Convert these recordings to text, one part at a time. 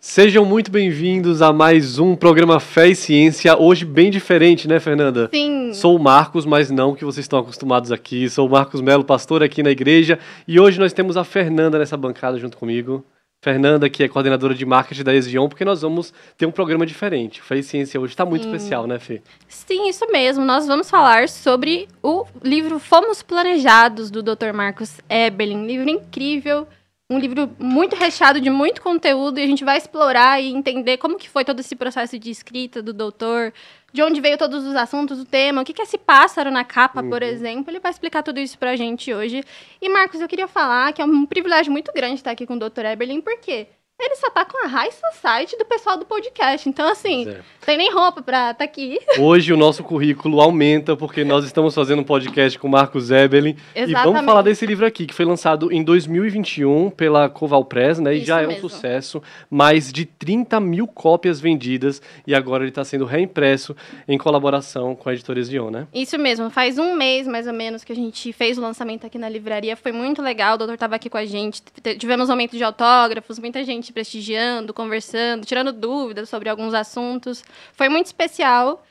Sejam muito bem-vindos a mais um programa Fé e Ciência, hoje bem diferente, né, Fernanda? Sim. Sou o Marcos, mas não que vocês estão acostumados aqui. Sou o Marcos Melo, pastor aqui na igreja, e hoje nós temos a Fernanda nessa bancada junto comigo. Fernanda, que é coordenadora de marketing da Exion, porque nós vamos ter um programa diferente. Fé e Ciência hoje está muito Sim. especial, né, Fê? Sim, isso mesmo. Nós vamos falar sobre o livro Fomos Planejados, do Dr. Marcos Eberlin. Livro incrível um livro muito recheado de muito conteúdo e a gente vai explorar e entender como que foi todo esse processo de escrita do doutor, de onde veio todos os assuntos, o tema, o que, que é esse pássaro na capa, uhum. por exemplo. Ele vai explicar tudo isso pra gente hoje. E, Marcos, eu queria falar que é um privilégio muito grande estar aqui com o doutor Eberlin, porque quê? ele só tá com a High Society do pessoal do podcast. Então, assim, é. tem nem roupa pra tá aqui. Hoje o nosso currículo aumenta, porque nós estamos fazendo um podcast com o Marcos Zebelin. E vamos falar desse livro aqui, que foi lançado em 2021 pela Coval Press, né? Isso e já é um sucesso. Mais de 30 mil cópias vendidas. E agora ele tá sendo reimpresso em colaboração com a editora Zion, né? Isso mesmo. Faz um mês, mais ou menos, que a gente fez o lançamento aqui na livraria. Foi muito legal. O doutor tava aqui com a gente. Tivemos aumento de autógrafos, muita gente gente prestigiando, conversando, tirando dúvidas sobre alguns assuntos. Foi muito especial.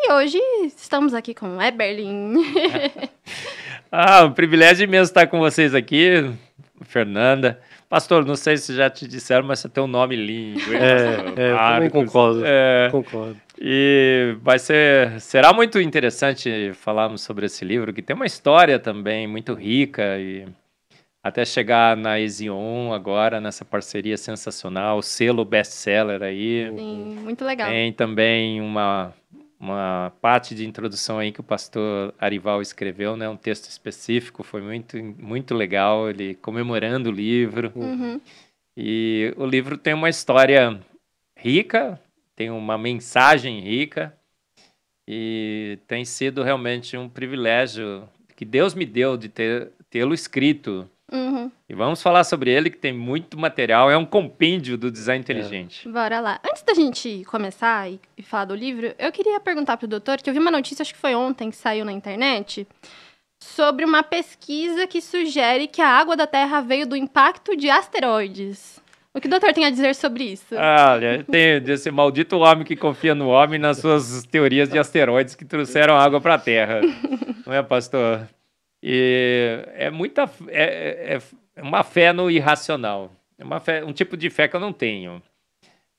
E hoje estamos aqui com Eberlin. É ah, um privilégio imenso estar com vocês aqui, Fernanda. Pastor, não sei se já te disseram, mas você tem um nome lindo. É, é também ah, concordo. É, concordo. E vai ser, será muito interessante falarmos sobre esse livro, que tem uma história também muito rica e até chegar na Ezion agora, nessa parceria sensacional, selo best-seller aí. Sim, muito legal. Tem também uma, uma parte de introdução aí que o pastor Arival escreveu, né? Um texto específico, foi muito, muito legal, ele comemorando o livro. Uhum. uhum. E o livro tem uma história rica, tem uma mensagem rica e tem sido realmente um privilégio que Deus me deu de tê-lo escrito Uhum. E vamos falar sobre ele, que tem muito material. É um compêndio do design é. inteligente. É. Bora lá. Antes da gente começar e, e falar do livro, eu queria perguntar para o doutor, que eu vi uma notícia, acho que foi ontem, que saiu na internet, sobre uma pesquisa que sugere que a água da Terra veio do impacto de asteroides. O que o doutor tem a dizer sobre isso? Olha, tem esse maldito homem que confia no homem nas suas teorias de asteroides que trouxeram água para a Terra. Não é, pastor? E é muita. É, é, é uma fé no irracional. É uma fé, um tipo de fé que eu não tenho.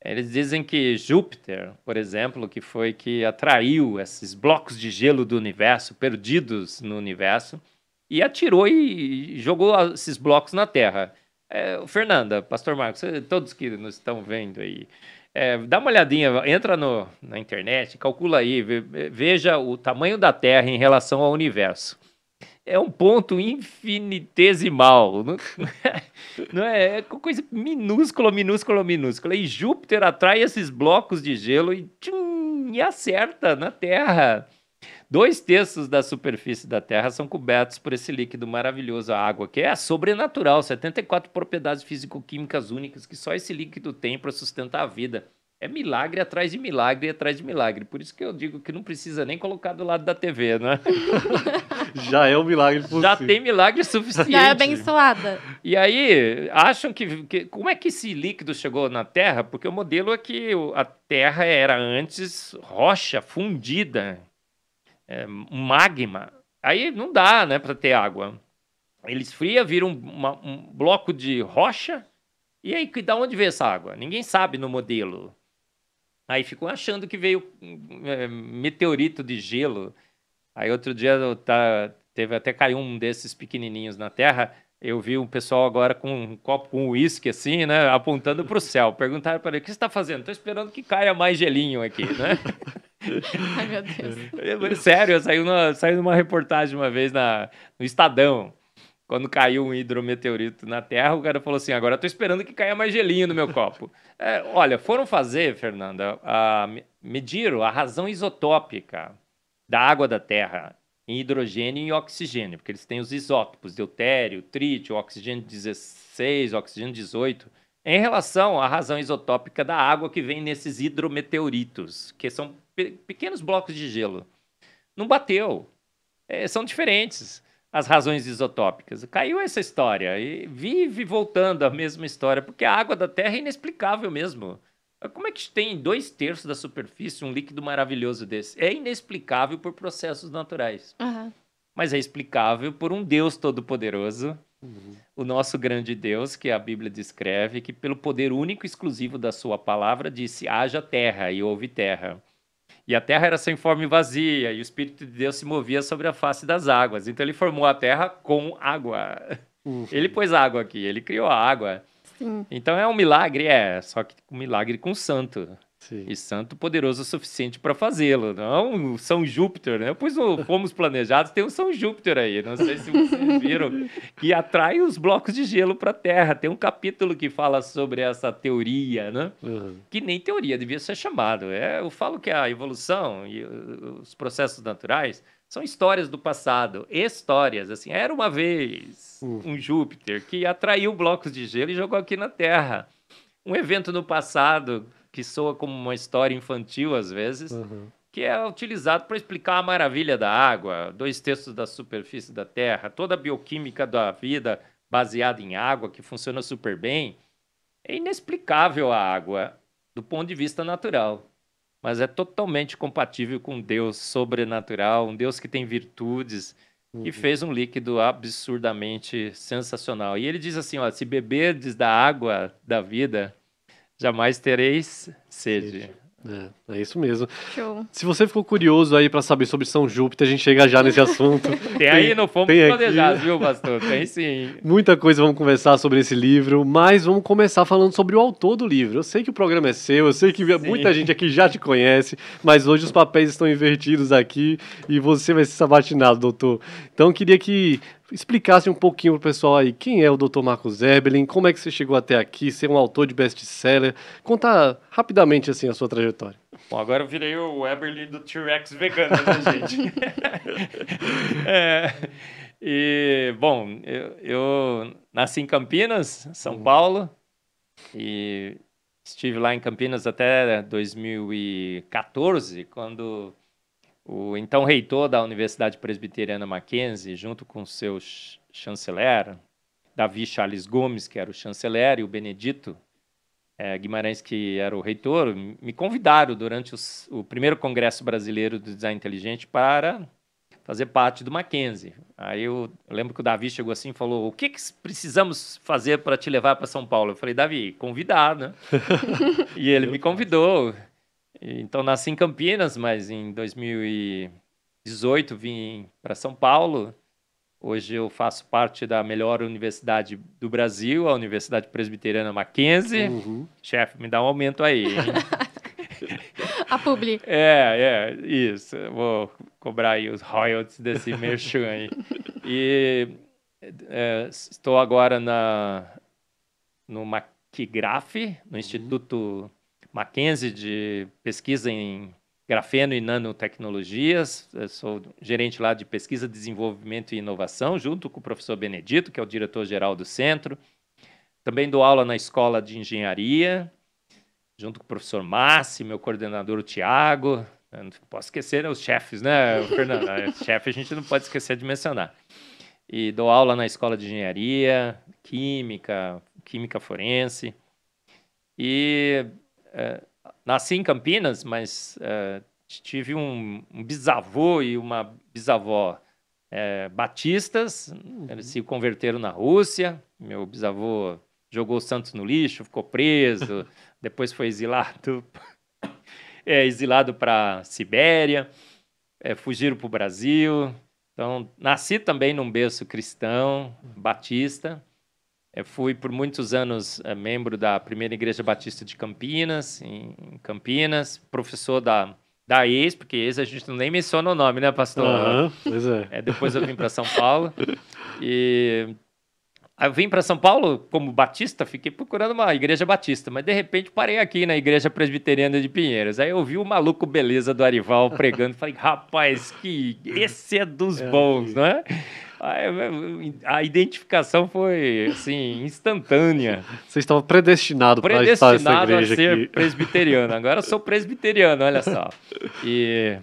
Eles dizem que Júpiter, por exemplo, que foi que atraiu esses blocos de gelo do universo, perdidos no universo, e atirou e jogou esses blocos na Terra. É, Fernanda, Pastor Marcos, todos que nos estão vendo aí, é, dá uma olhadinha, entra no, na internet, calcula aí, veja o tamanho da Terra em relação ao universo é um ponto infinitesimal. Não, não é, é, coisa minúscula, minúscula, minúscula. E Júpiter atrai esses blocos de gelo e, tchum, e acerta na Terra. Dois terços da superfície da Terra são cobertos por esse líquido maravilhoso, a água, que é sobrenatural, 74 propriedades físico-químicas únicas que só esse líquido tem para sustentar a vida é milagre atrás de milagre atrás de milagre. Por isso que eu digo que não precisa nem colocar do lado da TV, né? Já é um milagre possível. Já tem milagre é suficiente. Já é abençoada. E aí, acham que, que, Como é que esse líquido chegou na Terra? Porque o modelo é que a Terra era antes rocha fundida, é, magma. Aí não dá, né, para ter água. Ele esfria, vira um, uma, um bloco de rocha. E aí, da onde veio essa água? Ninguém sabe no modelo. Aí ficam achando que veio é, meteorito de gelo. Aí outro dia tá, teve até caiu um desses pequenininhos na Terra. Eu vi um pessoal agora com um copo com um uísque assim, né, apontando para o céu. Perguntaram para ele: "O que você está fazendo?" "Estou esperando que caia mais gelinho aqui", né? Ai, meu Deus. Sério, saiu, na, saiu numa reportagem uma vez na, no Estadão quando caiu um hidrometeorito na Terra, o cara falou assim: agora estou esperando que caia mais gelinho no meu copo. É, olha, foram fazer, Fernanda, a, mediram a razão isotópica da água da Terra em hidrogênio e oxigênio, porque eles têm os isótopos, deutério, trítio, oxigênio 16, oxigênio 18, em relação à razão isotópica da água que vem nesses hidrometeoritos, que são pe pequenos blocos de gelo. Não bateu. É, são diferentes as razões isotópicas. Caiu essa história e vive voltando a mesma história, porque a água da Terra é inexplicável mesmo. Como é que tem dois terços da superfície um líquido maravilhoso desse? É inexplicável por processos naturais. Uhum. Mas é explicável por um Deus todo-poderoso, uhum. o nosso grande Deus, que a Bíblia descreve, que pelo poder único e exclusivo da sua palavra disse: haja terra e houve terra. E a terra era sem forma e vazia, e o Espírito de Deus se movia sobre a face das águas. Então ele formou a terra com água. Uhum. Ele pôs água aqui, ele criou a água. Sim. Então é um milagre, é, só que um milagre com santo. Sim. E santo poderoso o suficiente para fazê-lo, não São Júpiter, né? Pois o Fomos Planejados tem o São Júpiter aí, não sei se vocês viram, que atrai os blocos de gelo para a Terra. Tem um capítulo que fala sobre essa teoria, né? Uhum. Que nem teoria devia ser chamado. É, eu falo que a evolução e os processos naturais são histórias do passado, histórias, assim, era uma vez uhum. um Júpiter que atraiu blocos de gelo e jogou aqui na Terra. Um evento no passado que soa como uma história infantil às vezes, uhum. que é utilizado para explicar a maravilha da água, dois terços da superfície da Terra, toda a bioquímica da vida baseada em água, que funciona super bem. É inexplicável a água do ponto de vista natural, mas é totalmente compatível com Deus sobrenatural, um Deus que tem virtudes, uhum. fez um líquido absurdamente sensacional. E ele diz assim: ó, se beberdes da água da vida, jamais tereis sede. É, é isso mesmo. Show. Se você ficou curioso aí para saber sobre São Júpiter, a gente chega já nesse assunto. tem, tem aí, não fomos planejados, viu, pastor? Tem sim. Muita coisa vamos conversar sobre esse livro, mas vamos começar falando sobre o autor do livro. Eu sei que o programa é seu, eu sei que sim. muita gente aqui já te conhece, mas hoje os papéis estão invertidos aqui e você vai ser sabatinado, doutor. Então, queria que explicasse um pouquinho pro pessoal aí quem é o Dr. Marcos Eberlin, como é que você chegou até aqui, ser um autor de best-seller, contar rapidamente assim a sua trajetória. Bom, agora eu virei o Eberlin do T-Rex vegano, né, gente? é, e, bom, eu, eu, nasci em Campinas, São uhum. Paulo, e estive lá em Campinas até 2014, quando o então reitor da Universidade Presbiteriana Mackenzie, junto com seu chanceler, Davi Charles Gomes, que era o chanceler, e o Benedito é, Guimarães, que era o reitor, me convidaram durante os, o primeiro Congresso Brasileiro do Design Inteligente para fazer parte do Mackenzie. Aí eu, lembro que o Davi chegou assim e falou: O que, que precisamos fazer para te levar para São Paulo? Eu falei: Davi, convidar, né? e ele me convidou. Então nasci em Campinas, mas em 2018 vim para São Paulo. Hoje eu faço parte da melhor universidade do Brasil, a Universidade Presbiteriana Mackenzie. Uhum. Chefe, me dá um aumento aí. a publi. É, é, isso. Vou cobrar aí os royalties desse merchan aí. E é, estou agora na, no Maquigraf, no uhum. Instituto Mackenzie de pesquisa em grafeno e nanotecnologias. Eu sou gerente lá de pesquisa, desenvolvimento e inovação, junto com o professor Benedito, que é o diretor-geral do centro. Também dou aula na escola de engenharia, junto com o professor Massi, meu coordenador, o Tiago. Não posso esquecer né, os chefes, né, Fernando? É, chefe a gente não pode esquecer de mencionar. E dou aula na escola de engenharia, química, química forense. E eh, nasci em Campinas, mas eh, tive um, um, bisavô e uma bisavó eh, batistas, uhum. eles se converteram na Rússia. Meu bisavô jogou o Santos no lixo, ficou preso, depois foi exilado, exilado para Sibéria, fugiram para o Brasil. Então, nasci também num berço cristão, uhum. batista, eu fui por muitos anos eh, membro da primeira Igreja Batista de Campinas, em Campinas, professor da, da ex, porque ex a gente não nem menciona o nome, né, pastor? Uhum, pois é. é. Depois eu vim para São Paulo. e eu vim para São Paulo como batista, fiquei procurando uma igreja batista, mas de repente parei aqui na igreja presbiteriana de Pinheiros. Aí eu vi o maluco beleza do Arival pregando, falei, rapaz, que esse é dos é, bons, é. né? Ah, é, é, a identificação foi assim instantânea. Você estava predestinado, predestinado para estar nessa igreja a ser aqui. presbiteriano. Agora eu sou presbiteriano, olha só. E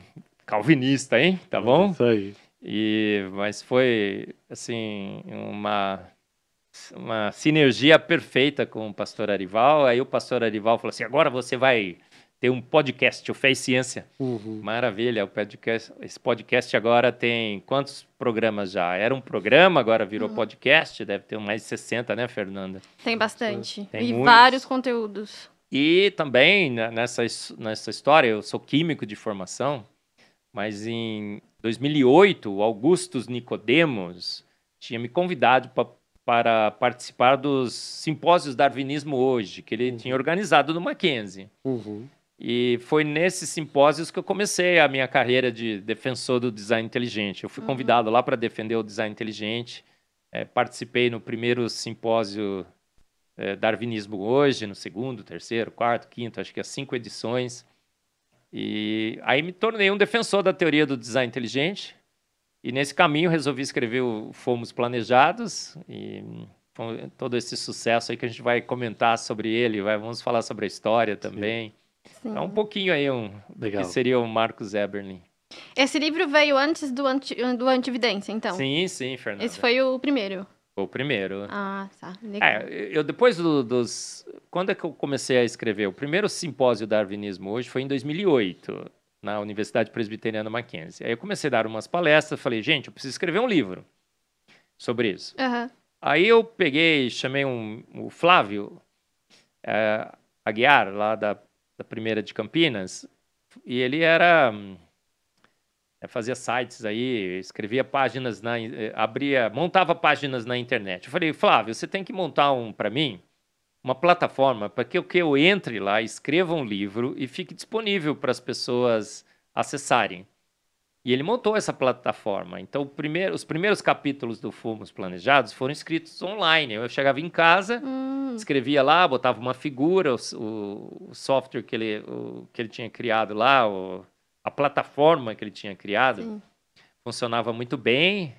calvinista, hein? Tá bom? É isso aí. E mas foi assim uma uma sinergia perfeita com o pastor Arival. Aí o pastor Arival falou assim: "Agora você vai tem um podcast, o Fé e Ciência. Uhum. Maravilha, o podcast, esse podcast agora tem quantos programas já? Era um programa, agora virou uhum. podcast, deve ter mais de 60, né, Fernanda? Tem bastante. Tem e muitos. vários conteúdos. E também né, nessa, nessa história, eu sou químico de formação, mas em 2008, o Augustus Nicodemos tinha me convidado pra, para participar dos simpósios Darwinismo Hoje, que ele uhum. tinha organizado no Mackenzie. Uhum. E foi nesses simpósios que eu comecei a minha carreira de defensor do design inteligente. Eu fui uhum. convidado lá para defender o design inteligente. É, participei no primeiro simpósio é, Darwinismo Hoje, no segundo, terceiro, quarto, quinto, acho que há é cinco edições. E aí me tornei um defensor da teoria do design inteligente. E nesse caminho resolvi escrever o Fomos Planejados. E todo esse sucesso aí que a gente vai comentar sobre ele, vai, vamos falar sobre a história também. Sim Sim. É um pouquinho aí um, Legal. que seria o Marcos Eberlin. Esse livro veio antes do, anti, do Antividência, então? Sim, sim, Fernando. Esse foi o primeiro? Foi o primeiro. Ah, tá. Legal. É, eu depois do, dos... Quando é que eu comecei a escrever? O primeiro simpósio Darwinismo Hoje foi em 2008, na Universidade Presbiteriana Mackenzie. Aí eu comecei a dar umas palestras, falei, gente, eu preciso escrever um livro sobre isso. Uhum. Aí eu peguei, chamei um, o Flávio é, Aguiar, lá da da primeira de Campinas, e ele era eh, fazia sites aí, escrevia páginas na eh, abria, montava páginas na internet. Eu falei, Flávio, você tem que montar um para mim, uma plataforma para que que eu entre lá, escreva um livro e fique disponível para as pessoas acessarem. E ele montou essa plataforma. Então, primeiro, os primeiros capítulos do Fumos Planejados foram escritos online. Eu chegava em casa, hum. escrevia lá, botava uma figura, o, o software que ele, o, que ele tinha criado lá, o, a plataforma que ele tinha criado, Sim. funcionava muito bem.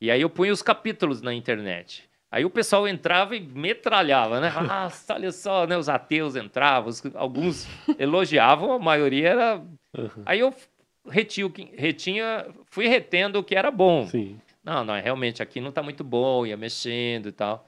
E aí eu punha os capítulos na internet. Aí o pessoal entrava e metralhava, né? Nossa, olha só, né? Os ateus entravam, os, alguns elogiavam, a maioria era. Uhum. Aí eu retinha, fui retendo o que era bom. Sim. Não, não, é, realmente aqui não está muito bom, ia mexendo e tal.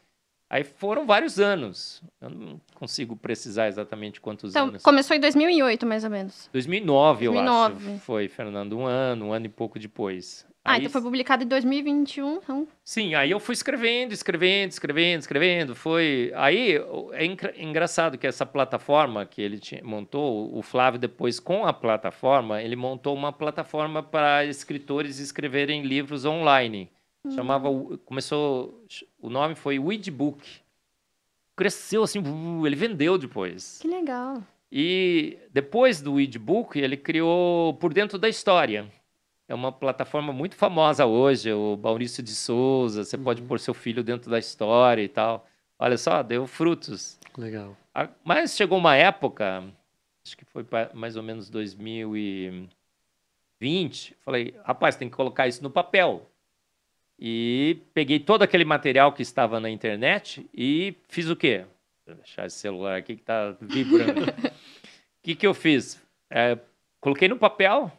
Aí foram vários anos. Eu não consigo precisar exatamente quantos então, anos. Começou em 2008, mais ou menos. 2009, 2009. eu acho. Foi, Fernando, um ano, um ano e pouco depois. Ah, então aí, então foi publicado em 2021. Então... Sim, aí eu fui escrevendo, escrevendo, escrevendo, escrevendo. Foi. Aí é, engraçado que essa plataforma que ele tinha... montou, o Flávio, depois, com a plataforma, ele montou uma plataforma para escritores escreverem livros online. Hum. Chamava. Começou. O nome foi Weedbook. Cresceu assim, ele vendeu depois. Que legal. E depois do Weedbook, ele criou Por Dentro da História é uma plataforma muito famosa hoje, o Maurício de Souza, você uhum. pode pôr seu filho dentro da história e tal. Olha só, deu frutos. Legal. Mas chegou uma época, acho que foi mais ou menos 2020, falei, rapaz, tem que colocar isso no papel. E peguei todo aquele material que estava na internet e fiz o quê? Vou deixar esse celular aqui que tá vibrando. O que, que eu fiz? É, coloquei no papel,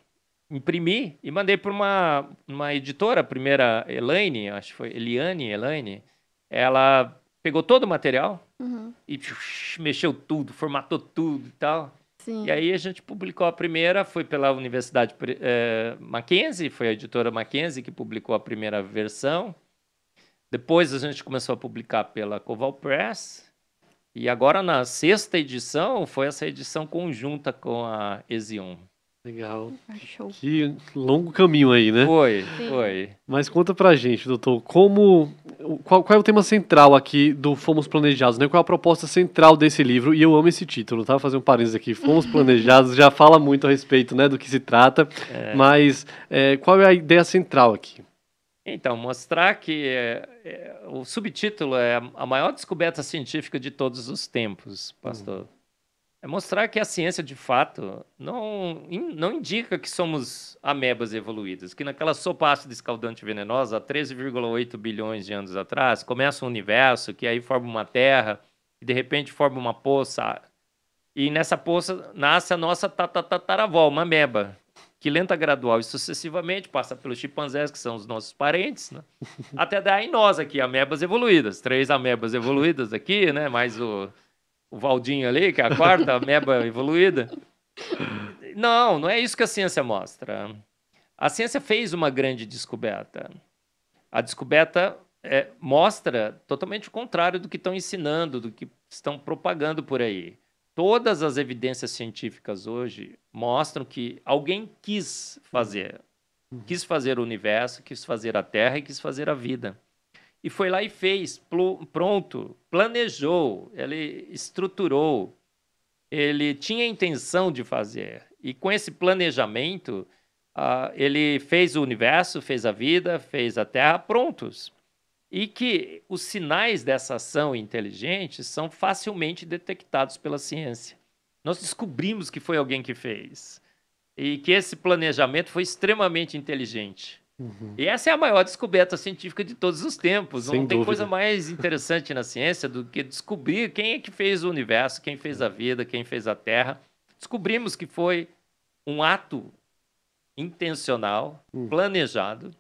imprimi e mandei para uma, uma editora, a primeira Elaine, acho que foi Eliane, Elaine. Ela pegou todo o material uhum. e shush, mexeu tudo, formatou tudo e tal. Sim. E aí a gente publicou a primeira, foi pela Universidade é, Mackenzie, foi a editora Mackenzie que publicou a primeira versão. Depois a gente começou a publicar pela Coval Press. E agora na sexta edição foi essa edição conjunta com a Ezion. Legal. Ah, show. Que longo caminho aí, né? Foi, Sim. foi. Mas conta pra gente, doutor, como. Qual, qual, é o tema central aqui do Fomos Planejados, né? Qual é a proposta central desse livro? E eu amo esse título, tá? Vou fazer um parênteses aqui. Fomos Planejados já fala muito a respeito, né, do que se trata. É. Mas é, qual é a ideia central aqui? Então, mostrar que é, é, o subtítulo é a maior descoberta científica de todos os tempos, hum. pastor. Uhum. É mostrar que a ciência, de fato, não, não indica que somos amebas evoluídas, que naquela sopa ácida escaldante venenosa, há 13,8 bilhões de anos atrás, começa um universo, que aí forma uma terra, e de repente forma uma poça, e nessa poça nasce a nossa tatataravó, uma ameba, que lenta, gradual e sucessivamente passa pelos chimpanzés, que são os nossos parentes, né? até dar em nós aqui, amebas evoluídas. Três amebas evoluídas aqui, né? mais o, o Valdinho ali, que é a quarta meba evoluída. Não, não é isso que a ciência mostra. A ciência fez uma grande descoberta. A descoberta é, mostra totalmente o contrário do que estão ensinando, do que estão propagando por aí. Todas as evidências científicas hoje mostram que alguém quis fazer. Uhum. Quis fazer o universo, quis fazer a Terra e quis fazer a vida e foi lá e fez, pl pronto, planejou, ele estruturou, ele tinha a intenção de fazer. E com esse planejamento, uh, ele fez o universo, fez a vida, fez a Terra prontos. E que os sinais dessa ação inteligente são facilmente detectados pela ciência. Nós descobrimos que foi alguém que fez. E que esse planejamento foi extremamente inteligente. Uhum. E essa é a maior descoberta científica de todos os tempos. Sem não tem coisa mais interessante na ciência do que descobrir quem é que fez o universo, quem fez a vida, quem fez a Terra. Descobrimos que foi um ato intencional, uhum. planejado,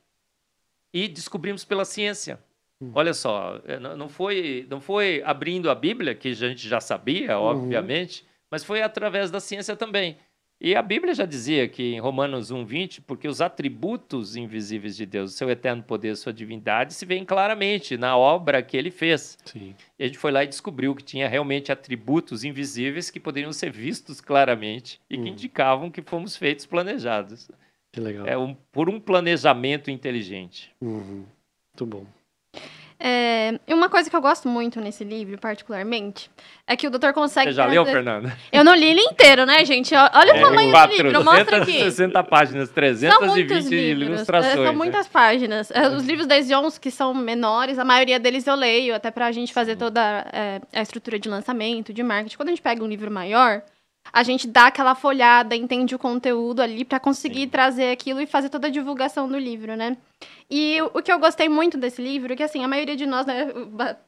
e descobrimos pela ciência. Uhum. Olha só, eh, não foi, não foi abrindo a Bíblia, que a gente já sabia, uhum. obviamente, mas foi através da ciência também. E a Bíblia já dizia que em Romanos 1:20, porque os atributos invisíveis de Deus, seu eterno poder, sua divindade, se veem claramente na obra que ele fez. Sim. E a gente foi lá e descobriu que tinha realmente atributos invisíveis que poderiam ser vistos claramente e que hum. indicavam que fomos feitos planejados. Que legal. É um, por um planejamento inteligente. Uhum. Muito bom. É, uma coisa que eu gosto muito nesse livro, particularmente, é que o doutor consegue. Você já trazer... leu, Fernanda? Eu não li ele inteiro, né, gente? Olha é, o tamanho do livro, mostra aqui. 60 páginas, 320 é, ilustrações. São né? muitas né? páginas. É, os livros da Jones, que são menores, a maioria deles eu leio, até pra gente fazer toda é, a estrutura de lançamento, de marketing. Quando a gente pega um livro maior, a gente dá aquela folhada, entende o conteúdo ali para conseguir Sim. trazer aquilo e fazer toda a divulgação do livro, né? E o que eu gostei muito desse livro, é que assim, a maioria de nós, né,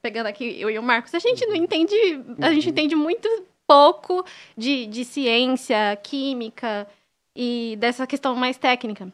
pegando aqui eu e o Marcos, a gente não entende, a gente uhum. entende muito pouco de, de ciência, química e dessa questão mais técnica.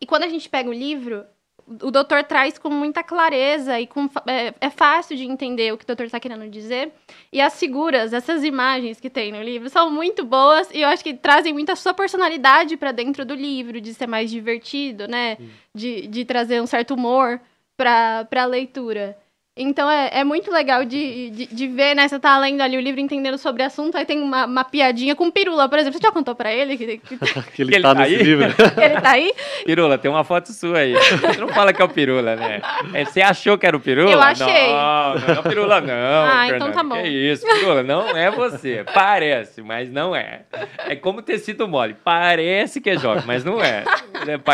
E quando a gente pega o livro, o doutor traz com muita clareza e com, é, é fácil de entender o que o doutor está querendo dizer. E as figuras, essas imagens que tem no livro, são muito boas e eu acho que trazem muita sua personalidade para dentro do livro, de ser mais divertido, né? De, de trazer um certo humor para a leitura. Então é, é muito legal de, de, de, ver, né? Você tá lendo ali o livro, entendendo sobre o assunto, aí tem uma, uma piadinha com pirula, por exemplo. Você já contou pra ele que, que... que ele, que tá, tá nesse aí? livro? que ele tá aí? Pirula, tem uma foto sua aí. Você não fala que é o pirula, né? É, você achou que era o pirula? Eu achei. Não, não é o pirula, não. Ah, então tá bom. Que é isso, pirula, não é você. Parece, mas não é. É como tecido mole. Parece que é jovem, mas não é.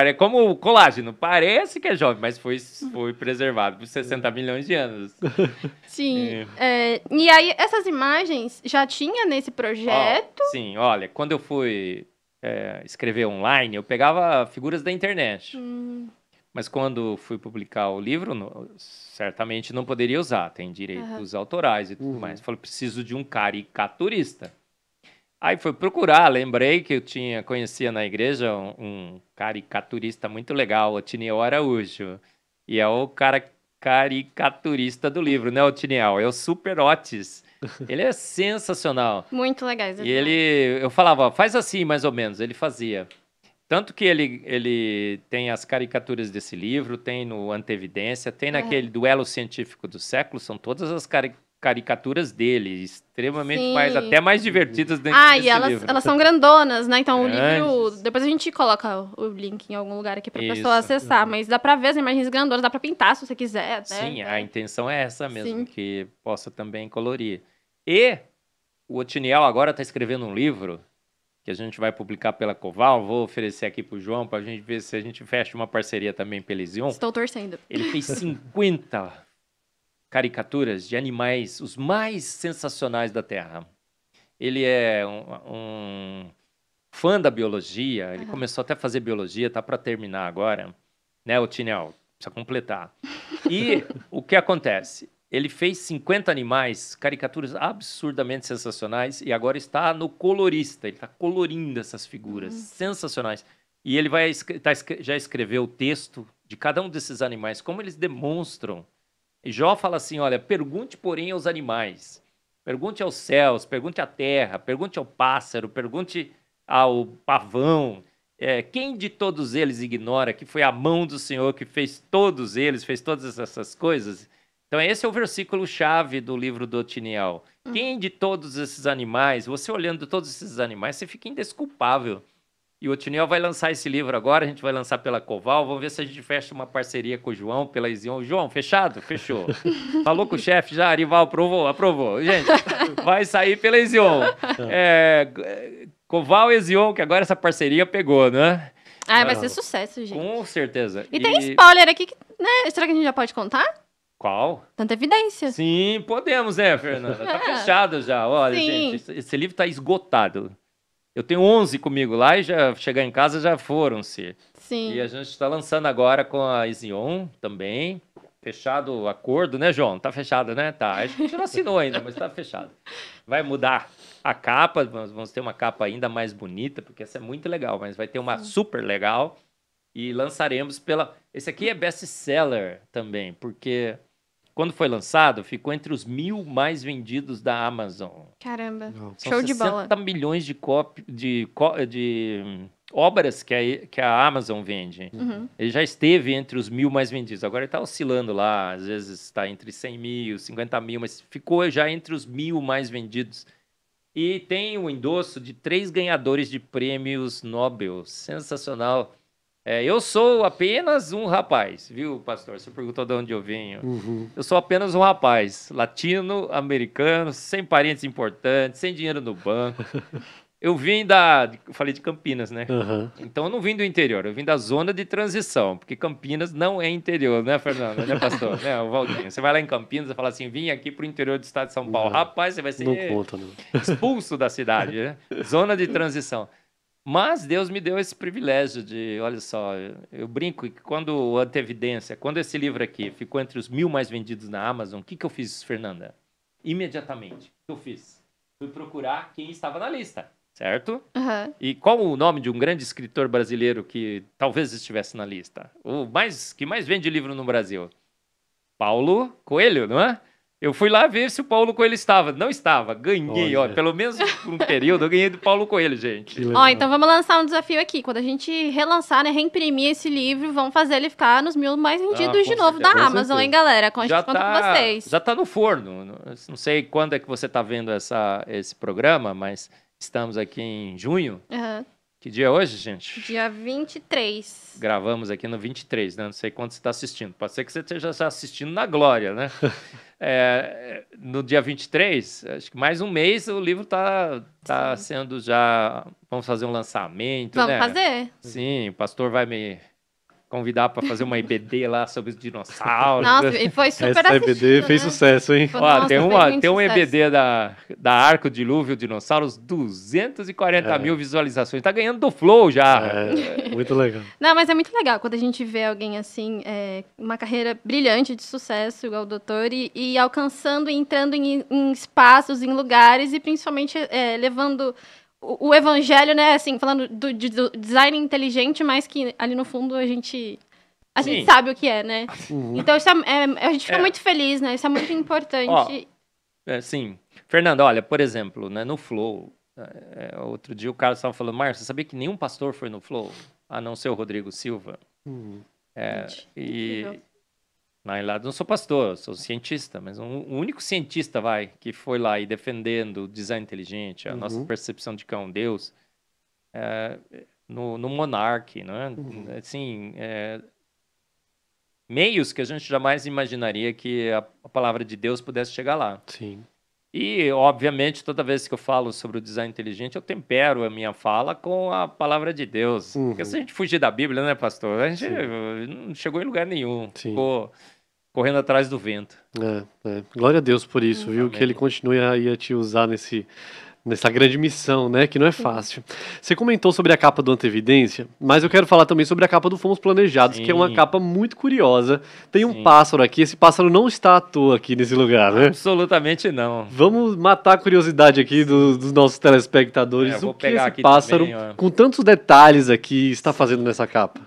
É como colágeno. Parece que é jovem, mas foi, foi preservado por 60 milhões de anos anos. Sim. É. É, e aí, essas imagens já tinha nesse projeto? Oh, sim, olha, quando eu fui é, escrever online, eu pegava figuras da internet. Hum. Mas quando fui publicar o livro, no, certamente não poderia usar, tem direitos uhum. autorais e tudo uhum. mais. Falei, preciso de um caricaturista. Aí fui procurar, lembrei que eu tinha conhecia na igreja um, um caricaturista muito legal, o Tineu Araújo. E é o cara que caricaturista do livro, né, o Tiniel? É o Super Otis. Ele é sensacional. Muito legais. E ele, eu falava, faz assim mais ou menos, ele fazia. Tanto que ele, ele tem as caricaturas desse livro, tem no Antevidência, tem naquele Duelo Científico do Século, são todas as cari caricaturas dele, extremamente Sim. mais, até mais divertidas dentro ah, desse e elas, livro. elas são grandonas, né? Então Grandes. o livro, depois a gente coloca o link em algum lugar aqui para Isso. pessoa acessar, mas dá para ver as imagens grandonas, dá para pintar se você quiser, né? Sim, a intenção é essa mesmo, Sim. que possa também colorir. E o Otiniel agora está escrevendo um livro que a gente vai publicar pela Coval, vou oferecer aqui pro João para a gente ver se a gente fecha uma parceria também pela Elision. Estou torcendo. Ele fez 50 caricaturas de animais, os mais sensacionais da Terra. Ele é um, um fã da biologia, ele uhum. começou até a fazer biologia, tá para terminar agora, né, o Tinel? Precisa completar. E o que acontece? Ele fez 50 animais, caricaturas absurdamente sensacionais, e agora está no colorista. Ele está colorindo essas figuras uhum. sensacionais. E ele vai tá, já escreveu o texto de cada um desses animais, como eles demonstram e Jó fala assim: olha, pergunte, porém, aos animais, pergunte aos céus, pergunte à terra, pergunte ao pássaro, pergunte ao pavão. É, quem de todos eles ignora que foi a mão do Senhor que fez todos eles, fez todas essas coisas? Então, esse é o versículo chave do livro do Otiniel. Hum. Quem de todos esses animais, você olhando todos esses animais, você fica indesculpável. E o Otiniel vai lançar esse livro agora, a gente vai lançar pela Coval. Vamos ver se a gente fecha uma parceria com o João, pela Ision. João, fechado? Fechou. Falou com o chefe já, Arival aprovou? Aprovou. Gente, vai sair pela Ision. É, é Coval e Ision, que agora essa parceria pegou, né? Ah, vai ah, ser sucesso, gente. Com certeza. E, e... tem spoiler aqui, que, né? Será que a gente já pode contar? Qual? Tanta evidência. Sim, podemos, né, Fernanda? Tá fechado já. Olha, Sim. gente, esse livro tá esgotado. Eu tenho 11 comigo lá e já chegar em casa já foram-se. Sim. E a gente está lançando agora com a Izion também. Fechado o acordo, né, João? Tá fechado, né? Tá. A gente não assinou ainda, mas tá fechado. Vai mudar a capa, vamos ter uma capa ainda mais bonita, porque essa é muito legal, mas vai ter uma Sim. super legal. E lançaremos pela. Esse aqui é best seller também, porque quando foi lançado, ficou entre os mil mais vendidos da Amazon. Caramba, São show de bola. 60 milhões de, cop... de... de hum, obras que a, que a Amazon vende. Uhum. Ele já esteve entre os mil mais vendidos. Agora ele está oscilando lá, às vezes está entre 100 mil, 50 mil, mas ficou já entre os mil mais vendidos. E tem o endosso de três ganhadores de prêmios Nobel. Sensacional. É, eu sou apenas um rapaz, viu, pastor? Você perguntou de onde eu venho. Uhum. Eu sou apenas um rapaz, latino, americano, sem parentes importantes, sem dinheiro no banco. eu vim da. Eu falei de Campinas, né? Uhum. Então eu não vim do interior, eu vim da zona de transição, porque Campinas não é interior, né, Fernando? Né, pastor? né, o Valdinho? Você vai lá em Campinas e fala assim: vim aqui pro interior do estado de São Paulo. Rapaz, você vai ser não conta, não. expulso da cidade, né? Zona de transição. Mas Deus me deu esse privilégio de, olha só, eu brinco que quando a Antevidência, quando esse livro aqui ficou entre os mil mais vendidos na Amazon, o que, que eu fiz, Fernanda? Imediatamente, o que eu fiz? Fui procurar quem estava na lista, certo? Uhum. E qual o nome de um grande escritor brasileiro que talvez estivesse na lista? O mais que mais vende livro no Brasil? Paulo Coelho, não é? Eu fui lá ver se o Paulo Coelho estava. Não estava, ganhei, Olha. ó. Pelo menos por um período eu ganhei do Paulo Coelho, gente. Ó, então vamos lançar um desafio aqui. Quando a gente relançar, né, reimprimir esse livro, vamos fazer ele ficar nos mil mais ah, vendidos ah, de novo certeza. da Amazon, hein, galera? Conte já conta tá, com vocês. Já está no forno. Não sei quando é que você está vendo essa, esse programa, mas estamos aqui em junho. Uhum. Que dia é hoje, gente? Dia 23. Gravamos aqui no 23, né? Não sei quando você está assistindo. Pode ser que você esteja assistindo na glória, né? é, no dia 23, acho que mais um mês o livro está tá, tá sendo já. Vamos fazer um lançamento. Vamos né? fazer. Sim, o pastor vai me convidar para fazer uma IBD lá sobre os dinossauros. Nossa, e foi super Essa IBD né? fez sucesso, hein? Ó, nossa, tem, uma, tem um IBD da, da Arco Dilúvio Dinossauros, 240 é. mil visualizações. Tá ganhando do Flow já. É, muito legal. Não, mas é muito legal quando a gente vê alguém assim, é, uma carreira brilhante de sucesso, igual o doutor, e, e alcançando e entrando em, em, espaços, em lugares, e principalmente é, levando o, evangelho, né, assim, falando do, do, design inteligente, mas que ali no fundo a gente. A gente sabe o que é, né? Uhum. Então isso é, é, a gente fica é. muito feliz, né? Isso é muito importante. Ó, é, sim. Fernando, olha, por exemplo, né, no Flow, é, é, outro dia o Carlos estava falando, Márcio, sabia que nenhum pastor foi no Flow, a não ser o Rodrigo Silva? Uhum. É, Gente, e, incrível. Na em não sou pastor, sou cientista, mas um, o único cientista, vai, que foi lá e defendendo o design inteligente, a uhum. nossa percepção de cão, é Deus, é, no, no Monark, né? Uhum. Assim, é, meios que a gente jamais imaginaria que a, a palavra de Deus pudesse chegar lá. Sim. E, obviamente, toda vez que eu falo sobre o design inteligente, eu tempero a minha fala com a palavra de Deus. Uhum. Porque se a gente fugir da Bíblia, né, pastor? A gente Sim. não chegou em lugar nenhum. Sim. Ficou correndo atrás do vento. É, é. Glória a Deus por isso, uhum. viu? Amém. Que ele continue aí a te usar nesse nessa grande missão, né, que não é fácil. Você comentou sobre a capa do Antevidência, mas eu quero falar também sobre a capa do Fomos Planejados, Sim. que é uma capa muito curiosa. Tem um Sim. pássaro aqui, esse pássaro não está à toa aqui nesse lugar, né? Absolutamente não. Vamos matar a curiosidade aqui dos, dos nossos telespectadores, é, o que esse pássaro, também, com tantos detalhes aqui, está fazendo nessa capa.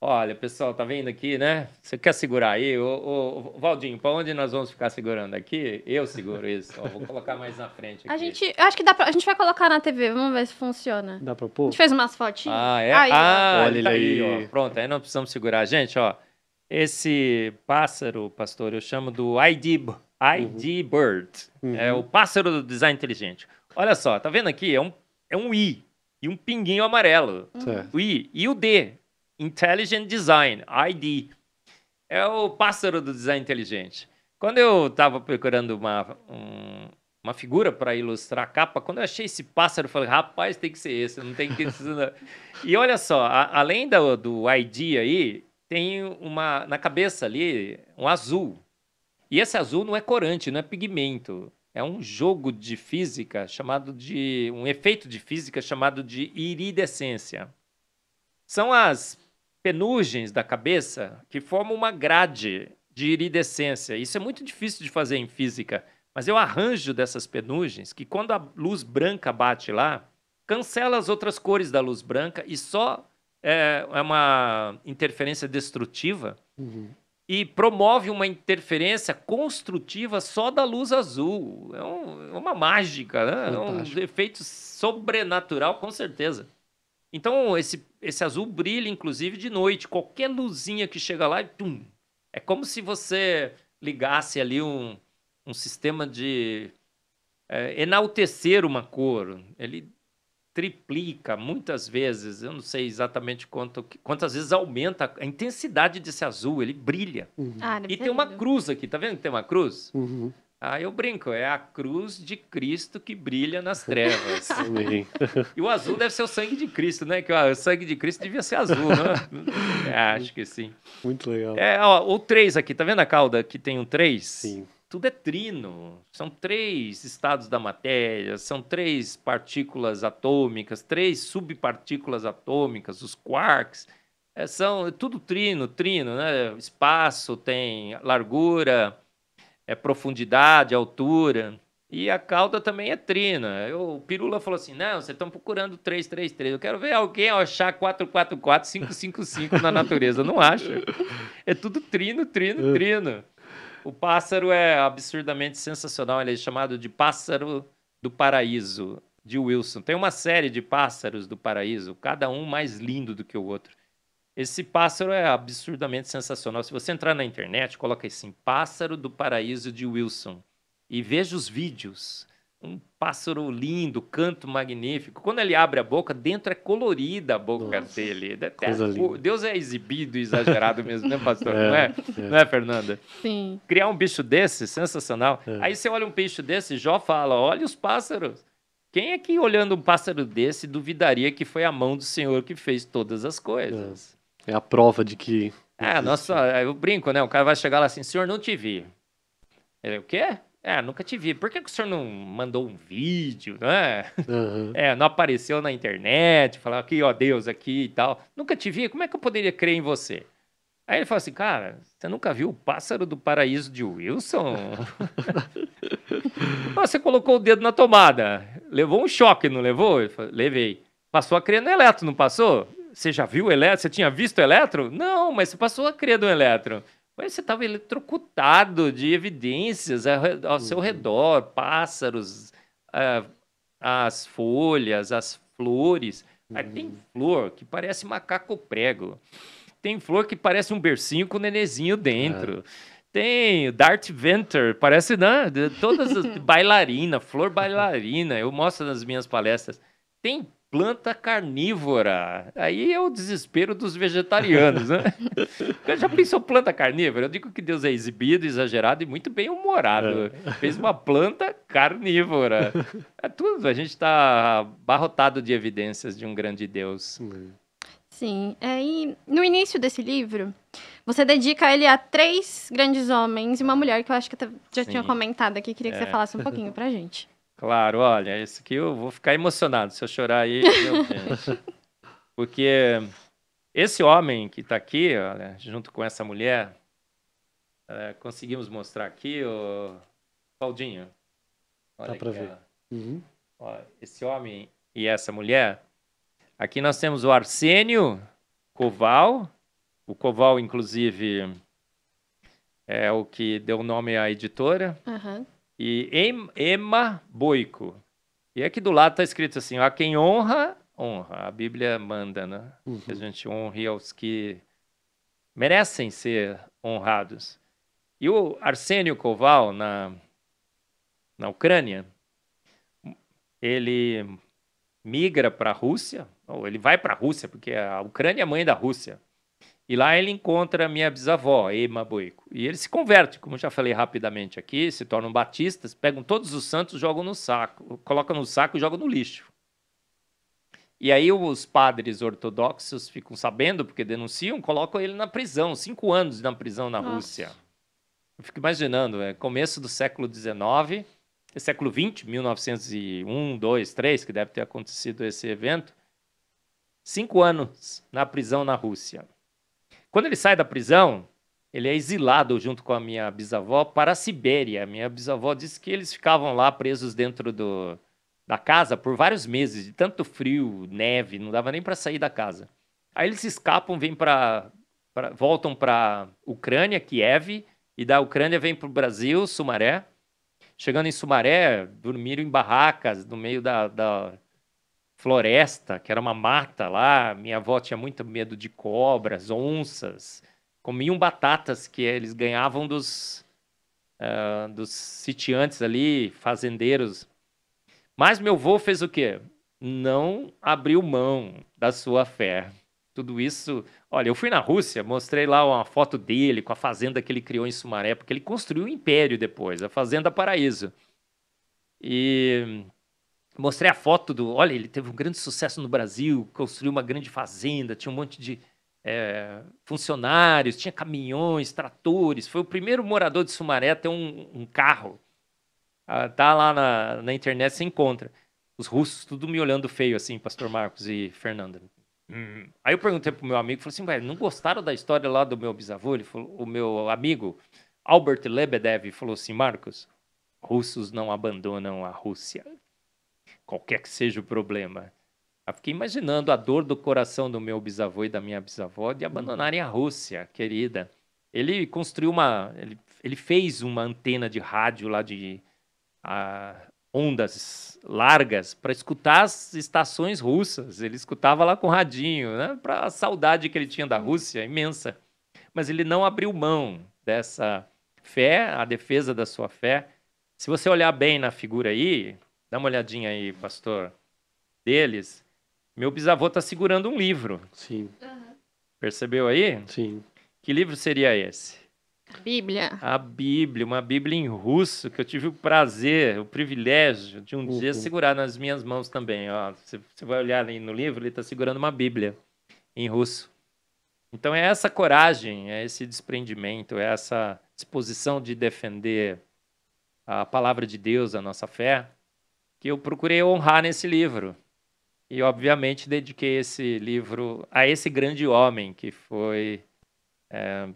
Olha, pessoal, tá vendo aqui, né? Você quer segurar aí? Ô, ô Valdinho, para onde nós vamos ficar segurando aqui? Eu seguro isso. Ó, vou colocar mais na frente aqui. A gente, acho que dá pra, a gente vai colocar na TV, vamos ver se funciona. Dá pra pôr? A gente fez umas fotinhas. Ah, é? Aí, ah, olha ele tá aí. aí ó. Pronto, aí não precisamos segurar. Gente, ó, esse pássaro, pastor, eu chamo do ID, ID uhum. Bird. Uhum. É o pássaro do design inteligente. Olha só, tá vendo aqui? É um, é um I e um pinguinho amarelo. O I e o D. Intelligent Design, ID. É o pássaro do design inteligente. Quando eu estava procurando uma, um, uma figura para ilustrar a capa, quando eu achei esse pássaro, eu falei, rapaz, tem que ser esse, não tem que... e olha só, a, além do, do ID aí, tem uma, na cabeça ali, um azul. E esse azul não é corante, não é pigmento. É um jogo de física chamado de. um efeito de física chamado de iridescência. São as penugens da cabeça que formam uma grade de iridescência. Isso é muito difícil de fazer em física, mas eu arranjo dessas penugens que quando a luz branca bate lá, cancela as outras cores da luz branca e só é, é uma interferência destrutiva uhum. e promove uma interferência construtiva só da luz azul. É, um, é uma mágica, né? é um efeito sobrenatural, com certeza. Então, esse, esse azul brilha, inclusive, de noite. Qualquer luzinha que chega lá, tum, é como se você ligasse ali um, um sistema de é, enaltecer uma cor. Ele triplica muitas vezes, eu não sei exatamente quanto, quantas vezes aumenta a intensidade desse azul, ele brilha. Uhum. Ah, e tem uma cruz aqui, tá vendo que tem uma cruz? Uhum. Aí ah, eu brinco, é a cruz de Cristo que brilha nas trevas. e o azul deve ser o sangue de Cristo, né? Que ó, o sangue de Cristo devia ser azul, né? É, acho que sim. Muito legal. É, ó, o 3 aqui, tá vendo a cauda que tem um 3? Sim. Tudo é trino. São três estados da matéria, são três partículas atômicas, três subpartículas atômicas, os quarks. É, são é tudo trino, trino, né? Espaço tem largura é profundidade, altura. E a cauda também é trina. Eu, o Pirula falou assim: não, vocês estão procurando 333. Eu quero ver alguém achar 444, 555 na natureza. Não acha. É tudo trino, trino, é. trino. O pássaro é absurdamente sensacional. Ele é chamado de pássaro do paraíso, de Wilson. Tem uma série de pássaros do paraíso, cada um mais lindo do que o outro. Esse pássaro é absurdamente sensacional. Se você entrar na internet, coloca assim: Pássaro do Paraíso de Wilson e veja os vídeos. Um pássaro lindo, canto magnífico. Quando ele abre a boca, dentro é colorida a boca Nossa, dele. É, é Deus é exibido e exagerado mesmo, né, pastor? É, não, é? é? não é, Fernanda? Sim. Criar um bicho desse, sensacional. É. Aí você olha um peixe desse, Jó fala: olha os pássaros. Quem é que olhando um pássaro desse duvidaria que foi a mão do Senhor que fez todas as coisas? É. É a prova de que. É, nossa, é, eu brinco, né? O cara vai chegar lá assim, senhor, não te vi. Ele, o quê? É, nunca te vi. Por que, que o senhor não mandou um vídeo, né? Uhum. É, não apareceu na internet, falou aqui, ó, Deus, aqui e tal. Nunca te vi, como é que eu poderia crer em você? Aí ele fala assim, cara, você nunca viu o pássaro do paraíso de Wilson? você colocou o dedo na tomada, levou um choque, não levou? falou, Levei. Passou a crer no é eletro, não passou? Você já viu o elétron? Você tinha visto o elétron? Não, mas você passou a crer do elétron. Mas você estava eletrocutado de evidências ao seu uhum. redor, pássaros, ah, as folhas, as flores. Aí tem uhum. flor que parece macaco prego. Tem flor que parece um bercinho com nenezinho dentro. É. Tem Dart Venter, parece né, todas as bailarina, flor bailarina. Eu mostro nas minhas palestras. Tem planta carnívora. Aí é o desespero dos vegetarianos, né? já pensou planta carnívora? Eu digo que Deus é exibido, exagerado e muito bem humorado. É. Fez uma planta carnívora. É tudo, a gente está barrotado de evidências de um grande Deus. Sim, aí é, no início desse livro, você dedica ele a três grandes homens e uma mulher que eu acho que já Sim. tinha comentado aqui, queria que é. você falasse um pouquinho para gente. Claro, olha, isso aqui eu vou ficar emocionado se eu chorar aí. Porque esse homem que está aqui, olha, junto com essa mulher, é, conseguimos mostrar aqui, o Claudinho. Está Dá para ver. Uhum. esse homem e essa mulher. Aqui nós temos o Arsênio Coval. O Coval, inclusive, é o que deu nome à editora. Uhum. E Emma Ema Boico. E aqui do lado está escrito assim: a quem honra, honra. A Bíblia manda, né? Uhum. Que a gente honre aos que merecem ser honrados. E o Arsênio Koval, na, na Ucrânia, ele migra para a Rússia, ou ele vai para a Rússia, porque a Ucrânia é mãe da Rússia. E lá ele encontra minha bisavó, Ema Boico. E ele se converte, como já falei rapidamente aqui, se tornam batistas, pegam todos os santos, jogam no saco, colocam no saco e jogam no lixo. E aí os padres ortodoxos ficam sabendo, porque denunciam, colocam ele na prisão, cinco anos na prisão na Nossa. Rússia. Eu fico imaginando, é começo do século XIX, é século XX, 1901, 2, 3, que deve ter acontecido esse evento. Cinco anos na prisão na Rússia. Quando ele sai da prisão, ele é exilado junto com a minha bisavó para a Sibéria. A minha bisavó disse que eles ficavam lá presos dentro do, da casa por vários meses, de tanto frio, neve, não dava nem para sair da casa. Aí eles escapam, vêm para voltam para Ucrânia, Kiev, e da Ucrânia vêm para o Brasil, Sumaré. Chegando em Sumaré, dormiram em barracas no meio da, da floresta, que era uma mata lá. Minha avó tinha muito medo de cobras, onças. Comiam batatas que eles ganhavam dos, uh, dos sitiantes ali, fazendeiros. Mas meu avô fez o quê? Não abriu mão da sua fé. Tudo isso. Olha, eu fui na Rússia, mostrei lá uma foto dele com a fazenda que ele criou em Sumaré, porque ele construiu o um império depois, a Fazenda Paraíso. E Mostrei a foto do. Olha, ele teve um grande sucesso no Brasil, construiu uma grande fazenda, tinha um monte de é, funcionários, tinha caminhões, tratores. Foi o primeiro morador de Sumaré a ter um, um carro. Ah, tá lá na, na internet, você encontra. Os russos tudo me olhando feio, assim, Pastor Marcos e Fernanda. Hum. Aí eu perguntei pro meu amigo, falou assim, não gostaram da história lá do meu bisavô? Ele falou, o meu amigo Albert Lebedev falou assim, Marcos, russos não abandonam a Rússia qualquer que seja o problema. Eu fiquei imaginando a dor do coração do meu bisavô e da minha bisavó de abandonarem a Rússia, querida. Ele construiu uma. Ele, ele fez uma antena de rádio lá de a, ondas largas para escutar as estações russas. Ele escutava lá com radinho, né? Para a saudade que ele tinha da Rússia, imensa. Mas ele não abriu mão dessa fé, a defesa da sua fé. Se você olhar bem na figura aí, dá uma olhadinha aí, pastor, deles, meu bisavô está segurando um livro. Sim. Uhum. Percebeu aí? Sim. Que livro seria esse? A Bíblia. A Bíblia, uma Bíblia em russo que eu tive o prazer, o privilégio de um uhum. dia segurar nas minhas mãos também. Ó, você, você vai olhar ali no livro, ele está segurando uma Bíblia em russo. Então é essa coragem, é esse desprendimento, é essa disposição de defender a palavra de Deus, a nossa fé, que eu procurei honrar nesse livro. E, obviamente, dediquei esse livro a esse grande homem que foi é,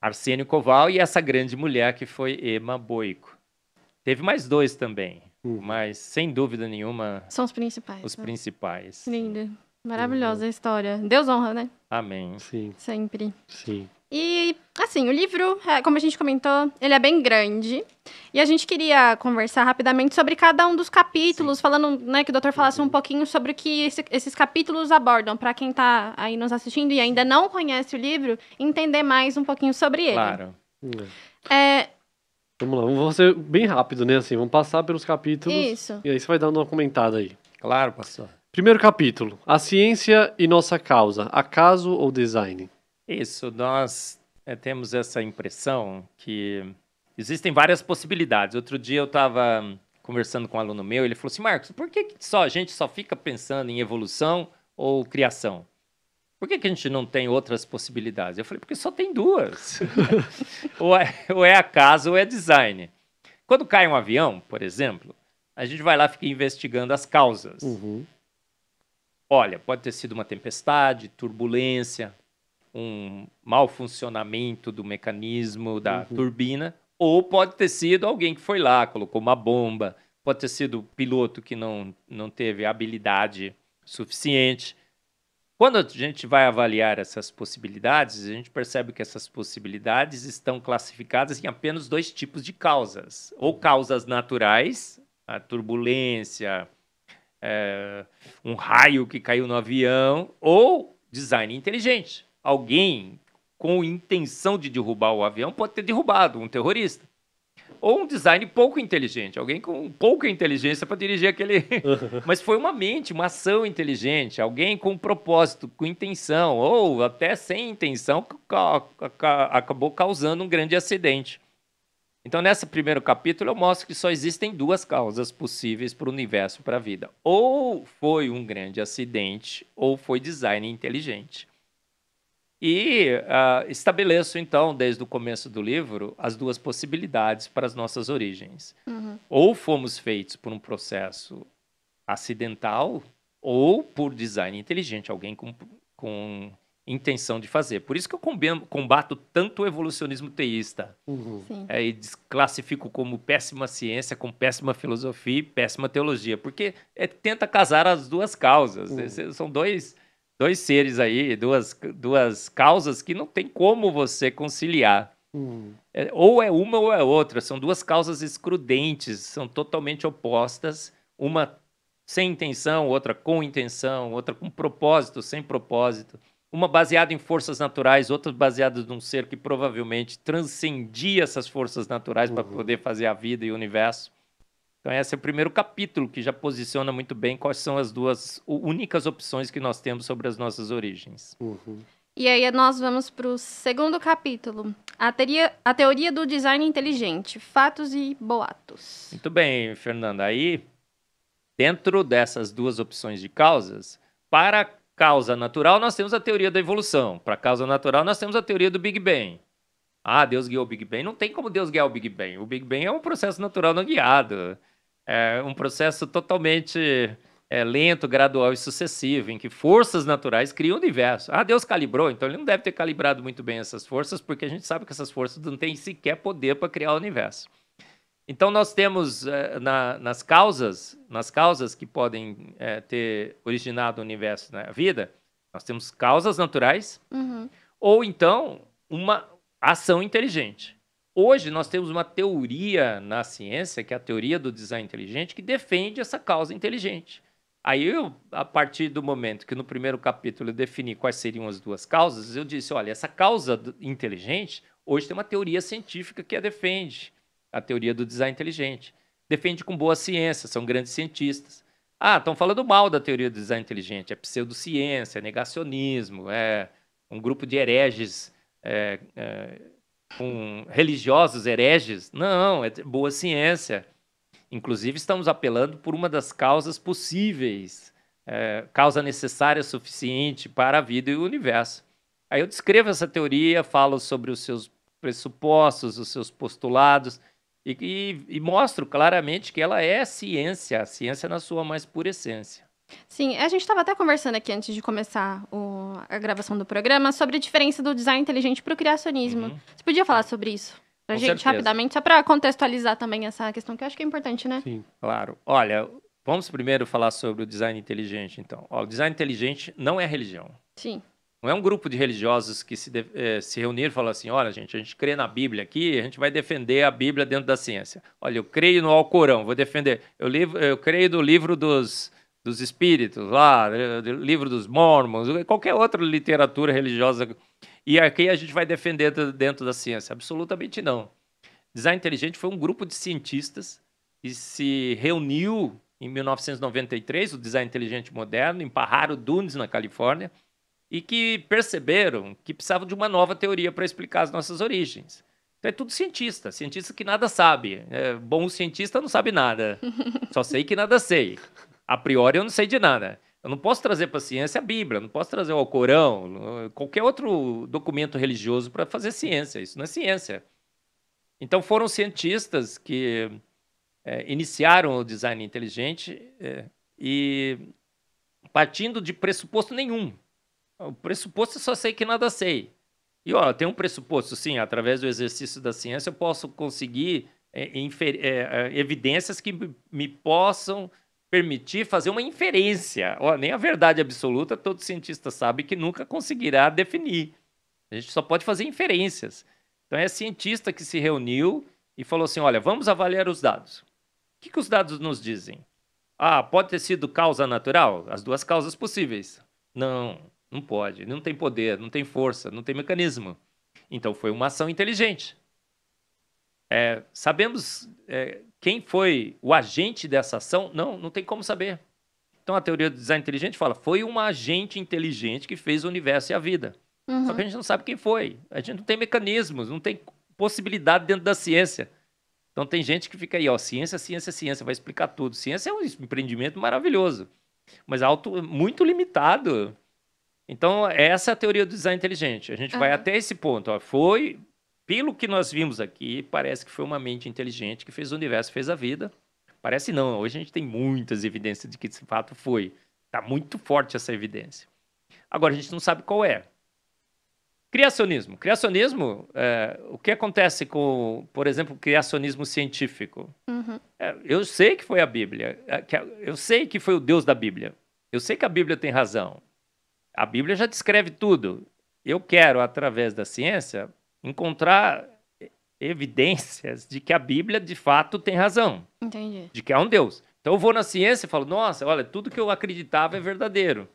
Arsênio Coval, e essa grande mulher que foi Emma Boico. Teve mais dois também, hum. mas sem dúvida nenhuma. São os principais. Os né? principais. Linda. Uhum. Maravilhosa a história. Deus honra, né? Amém. Sim. Sempre. Sim. E, assim, o livro, é, como a gente comentou, ele é bem grande. E a gente queria conversar rapidamente sobre cada um dos capítulos, Sim. falando, né, que o doutor falasse um uhum. pouquinho sobre o que esse, esses capítulos abordam, para quem está aí nos assistindo e ainda não conhece o livro, entender mais um pouquinho sobre ele. Claro. É, vamos lá, vamos ser bem rápido, né, assim, vamos passar pelos capítulos. Isso. E aí você vai dando uma comentada aí. Claro, pastor. Primeiro capítulo, a ciência e nossa causa, acaso ou design? Isso, nós é, temos essa impressão que existem várias possibilidades. Outro dia eu estava conversando com um aluno meu, ele falou assim: Marcos, por que, que só a gente só fica pensando em evolução ou criação? Por que, que a gente não tem outras possibilidades? Eu falei, porque só tem duas. ou, é, ou é acaso ou é design. Quando cai um avião, por exemplo, a gente vai lá e fica investigando as causas. Uhum. Olha, pode ter sido uma tempestade, turbulência, um mau funcionamento do mecanismo da uhum. turbina, ou pode ter sido alguém que foi lá, colocou uma bomba, pode ter sido o piloto que não, não teve habilidade suficiente. Quando a gente vai avaliar essas possibilidades, a gente percebe que essas possibilidades estão classificadas em apenas dois tipos de causas: ou uhum. causas naturais, a turbulência, é, um raio que caiu no avião, ou design inteligente alguém com intenção de derrubar o avião pode ter derrubado um terrorista. Ou um design pouco inteligente, alguém com pouca inteligência para dirigir aquele. Mas foi uma mente, uma ação inteligente, alguém com propósito, com intenção, ou até sem intenção, que acabou causando um grande acidente. Então, nesse primeiro capítulo, eu mostro que só existem duas causas possíveis para o universo, para a vida: ou foi um grande acidente, ou foi design inteligente. E uh, estabeleço, então, desde o começo do livro, as duas possibilidades para as nossas origens. Uhum. Ou fomos feitos por um processo acidental, ou por design inteligente, alguém com, com intenção de fazer. Por isso que eu combato tanto o evolucionismo teísta. Uhum. É, e desclassifico como péssima ciência, com péssima filosofia e péssima teologia, porque é, tenta casar as duas causas. Uhum. São dois dois seres aí, duas, duas causas que não tem como você conciliar. Hum. É, ou é uma ou é outra, são duas causas excludentes, são totalmente opostas, uma sem intenção, outra com intenção, outra com propósito, sem propósito. Uma baseada em forças naturais, outra baseada num ser que provavelmente transcendia essas forças naturais uhum. para poder fazer a vida e o universo. Então, esse é o primeiro capítulo que já posiciona muito bem quais são as duas únicas opções que nós temos sobre as nossas origens. Uhum. E aí, nós vamos para o segundo capítulo: a teoria, a teoria do design inteligente, fatos e boatos. Muito bem, Fernanda. Aí, dentro dessas duas opções de causas, para causa natural, nós temos a teoria da evolução. Para causa natural, nós temos a teoria do Big Bang. Ah, Deus guiou o Big Bang. Não tem como Deus guiar o Big Bang. O Big Bang é um processo natural não guiado. É um processo totalmente é, lento, gradual e sucessivo, em que forças naturais criam o universo. Ah, Deus calibrou, então ele não deve ter calibrado muito bem essas forças, porque a gente sabe que essas forças não têm sequer poder para criar o universo. Então nós temos é, na, nas causas, nas causas que podem é, ter originado o universo a vida, nós temos causas naturais, uhum. ou então uma ação inteligente. Hoje nós temos uma teoria na ciência, que é a teoria do design inteligente, que defende essa causa inteligente. Aí eu, a partir do momento que no primeiro capítulo eu defini quais seriam as duas causas, eu disse, olha, essa causa inteligente, hoje tem uma teoria científica que a defende, a teoria do design inteligente. Defende com boa ciência, são grandes cientistas. Ah, estão falando mal da teoria do design inteligente, é pseudociência, é negacionismo, é um grupo de hereges é, é, com religiosos hereges. Não, é boa ciência. Inclusive, estamos apelando por uma das causas possíveis, é, causa necessária suficiente para a vida e o universo. Aí eu descrevo essa teoria, falo sobre os seus pressupostos, os seus postulados, e, e, e mostro claramente que ela é ciência, a ciência na sua mais pura essência. Sim, a gente estava até conversando aqui antes de começar o, a gravação do programa sobre a diferença do design inteligente para o criacionismo. Uhum. Você podia falar é. sobre isso? para gente, certeza. rapidamente, só para contextualizar também essa questão, que eu acho que é importante, né? Sim, claro. Olha, vamos primeiro falar sobre o design inteligente, então. Ó, o design inteligente não é religião. Sim. Não é um grupo de religiosos que se, eh, se reuniram e falaram assim: olha, gente, a gente crê na Bíblia aqui, a gente vai defender a Bíblia dentro da ciência. Olha, eu creio no Alcorão, vou defender. Eu, livro eu creio no livro dos dos espíritos, lá, eh, livro dos mormons, qualquer outra literatura religiosa. E aqui a gente vai defender dentro da ciência? Absolutamente não. Design Inteligente foi um grupo de cientistas que se reuniu em 1993, o Design Inteligente Moderno, em Pajaro Dunes, na Califórnia, e que perceberam que precisavam de uma nova teoria para explicar as nossas origens. Então é tudo cientista, cientista que nada sabe. É, bom cientista não sabe nada, só sei que nada sei a priori eu não sei de nada. Eu não posso trazer para a ciência a Bíblia, não posso trazer o Alcorão, qualquer outro documento religioso para fazer ciência. Isso não é ciência. Então foram cientistas que é, iniciaram o design inteligente é, e partindo de pressuposto nenhum. O pressuposto é só sei que nada sei. E ó, tem um pressuposto, sim, através do exercício da ciência eu posso conseguir é, é, é evidências que me possam permitir fazer uma inferência. Ó, nem a verdade absoluta todo cientista sabe que nunca conseguirá definir. A gente só pode fazer inferências. Então é cientista que se reuniu e falou assim: olha, vamos avaliar os dados. O que, que os dados nos dizem? Ah, pode ter sido causa natural? As duas causas possíveis. Não, não pode. Não tem poder, não tem força, não tem mecanismo. Então foi uma ação inteligente. É, sabemos é, quem foi o agente dessa ação, não, não tem como saber. Então a teoria do design inteligente fala, foi um agente inteligente que fez o universo e a vida. Uhum. Só que a gente não sabe quem foi. A gente não tem mecanismos, não tem possibilidade dentro da ciência. Então tem gente que fica aí, ó, ciência, ciência, ciência, vai explicar tudo. Ciência é um empreendimento maravilhoso, mas muito limitado. Então, essa é a teoria do design inteligente. A gente uhum. vai até esse ponto. Ó, foi pelo que nós vimos aqui, parece que foi uma mente inteligente que fez o universo, fez a vida. Parece não, hoje a gente tem muitas evidências de que esse fato foi. Está muito forte essa evidência. Agora, a gente não sabe qual é. Criacionismo. Criacionismo, é, o que acontece com, por exemplo, o criacionismo científico? Uhum. É, eu sei que foi a Bíblia, eh, eu sei que foi o Deus da Bíblia, eu sei que a Bíblia tem razão. A Bíblia já descreve tudo. Eu quero, através da ciência, encontrar evidências de que a Bíblia de fato tem razão. Entendi. De que há um Deus. Então eu vou na ciência e falo, nossa, olha, tudo que eu acreditava é verdadeiro.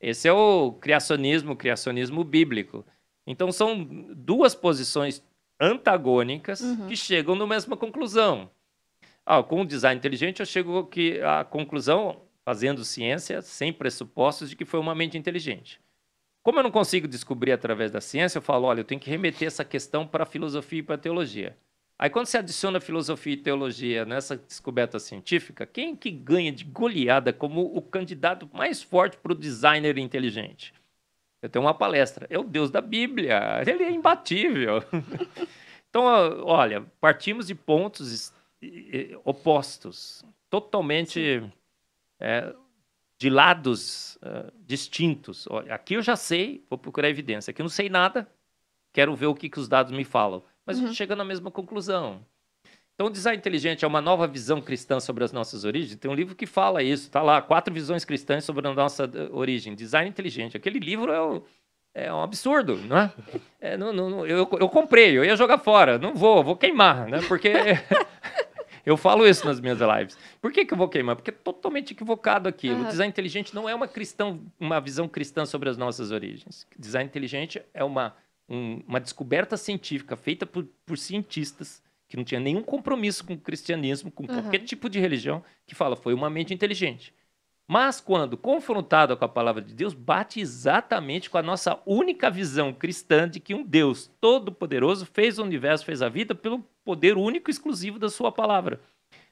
Esse é o criacionismo, o criacionismo bíblico. Então são duas posições antagônicas uhum. que chegam na mesma conclusão. Ah, com o design inteligente eu chego que a conclusão, fazendo ciência, sem pressupostos, de que foi uma mente inteligente. Como eu não consigo descobrir através da ciência, eu falo, olha, eu tenho que remeter essa questão para a filosofia e para a teologia. Aí quando você adiciona filosofia e teologia nessa descoberta científica, quem que ganha de goleada como o candidato mais forte para o designer inteligente? Eu tenho uma palestra. É o Deus da Bíblia. Ele é imbatível. então, olha, partimos de pontos opostos, totalmente é, de lados uh, distintos. Olha, aqui eu já sei, vou procurar evidência. Aqui eu não sei nada, quero ver o que, que os dados me falam. Mas uhum. a gente uhum. chega na mesma conclusão. Então, o design inteligente é uma nova visão cristã sobre as nossas origens. Tem um livro que fala isso, está lá, quatro visões cristãs sobre a nossa eh, origem. Design inteligente. Aquele livro é, é um absurdo, não é? é não, não, eu, eu comprei, eu ia jogar fora. Não vou, vou queimar, né? Porque Eu falo isso nas minhas lives. Por que, que eu vou queimar? Porque é totalmente equivocado aqui. Uhum. O design inteligente não é uma, cristão, uma visão cristã sobre as nossas origens. Design inteligente é uma, um, uma descoberta científica feita por, por cientistas que não tinha nenhum compromisso com o cristianismo, com uhum. qualquer tipo de religião, que fala foi uma mente inteligente. Mas quando confrontada com a palavra de Deus, bate exatamente com a nossa única visão cristã de que um Deus todo-poderoso fez o universo, fez a vida pelo poder único e exclusivo da sua palavra.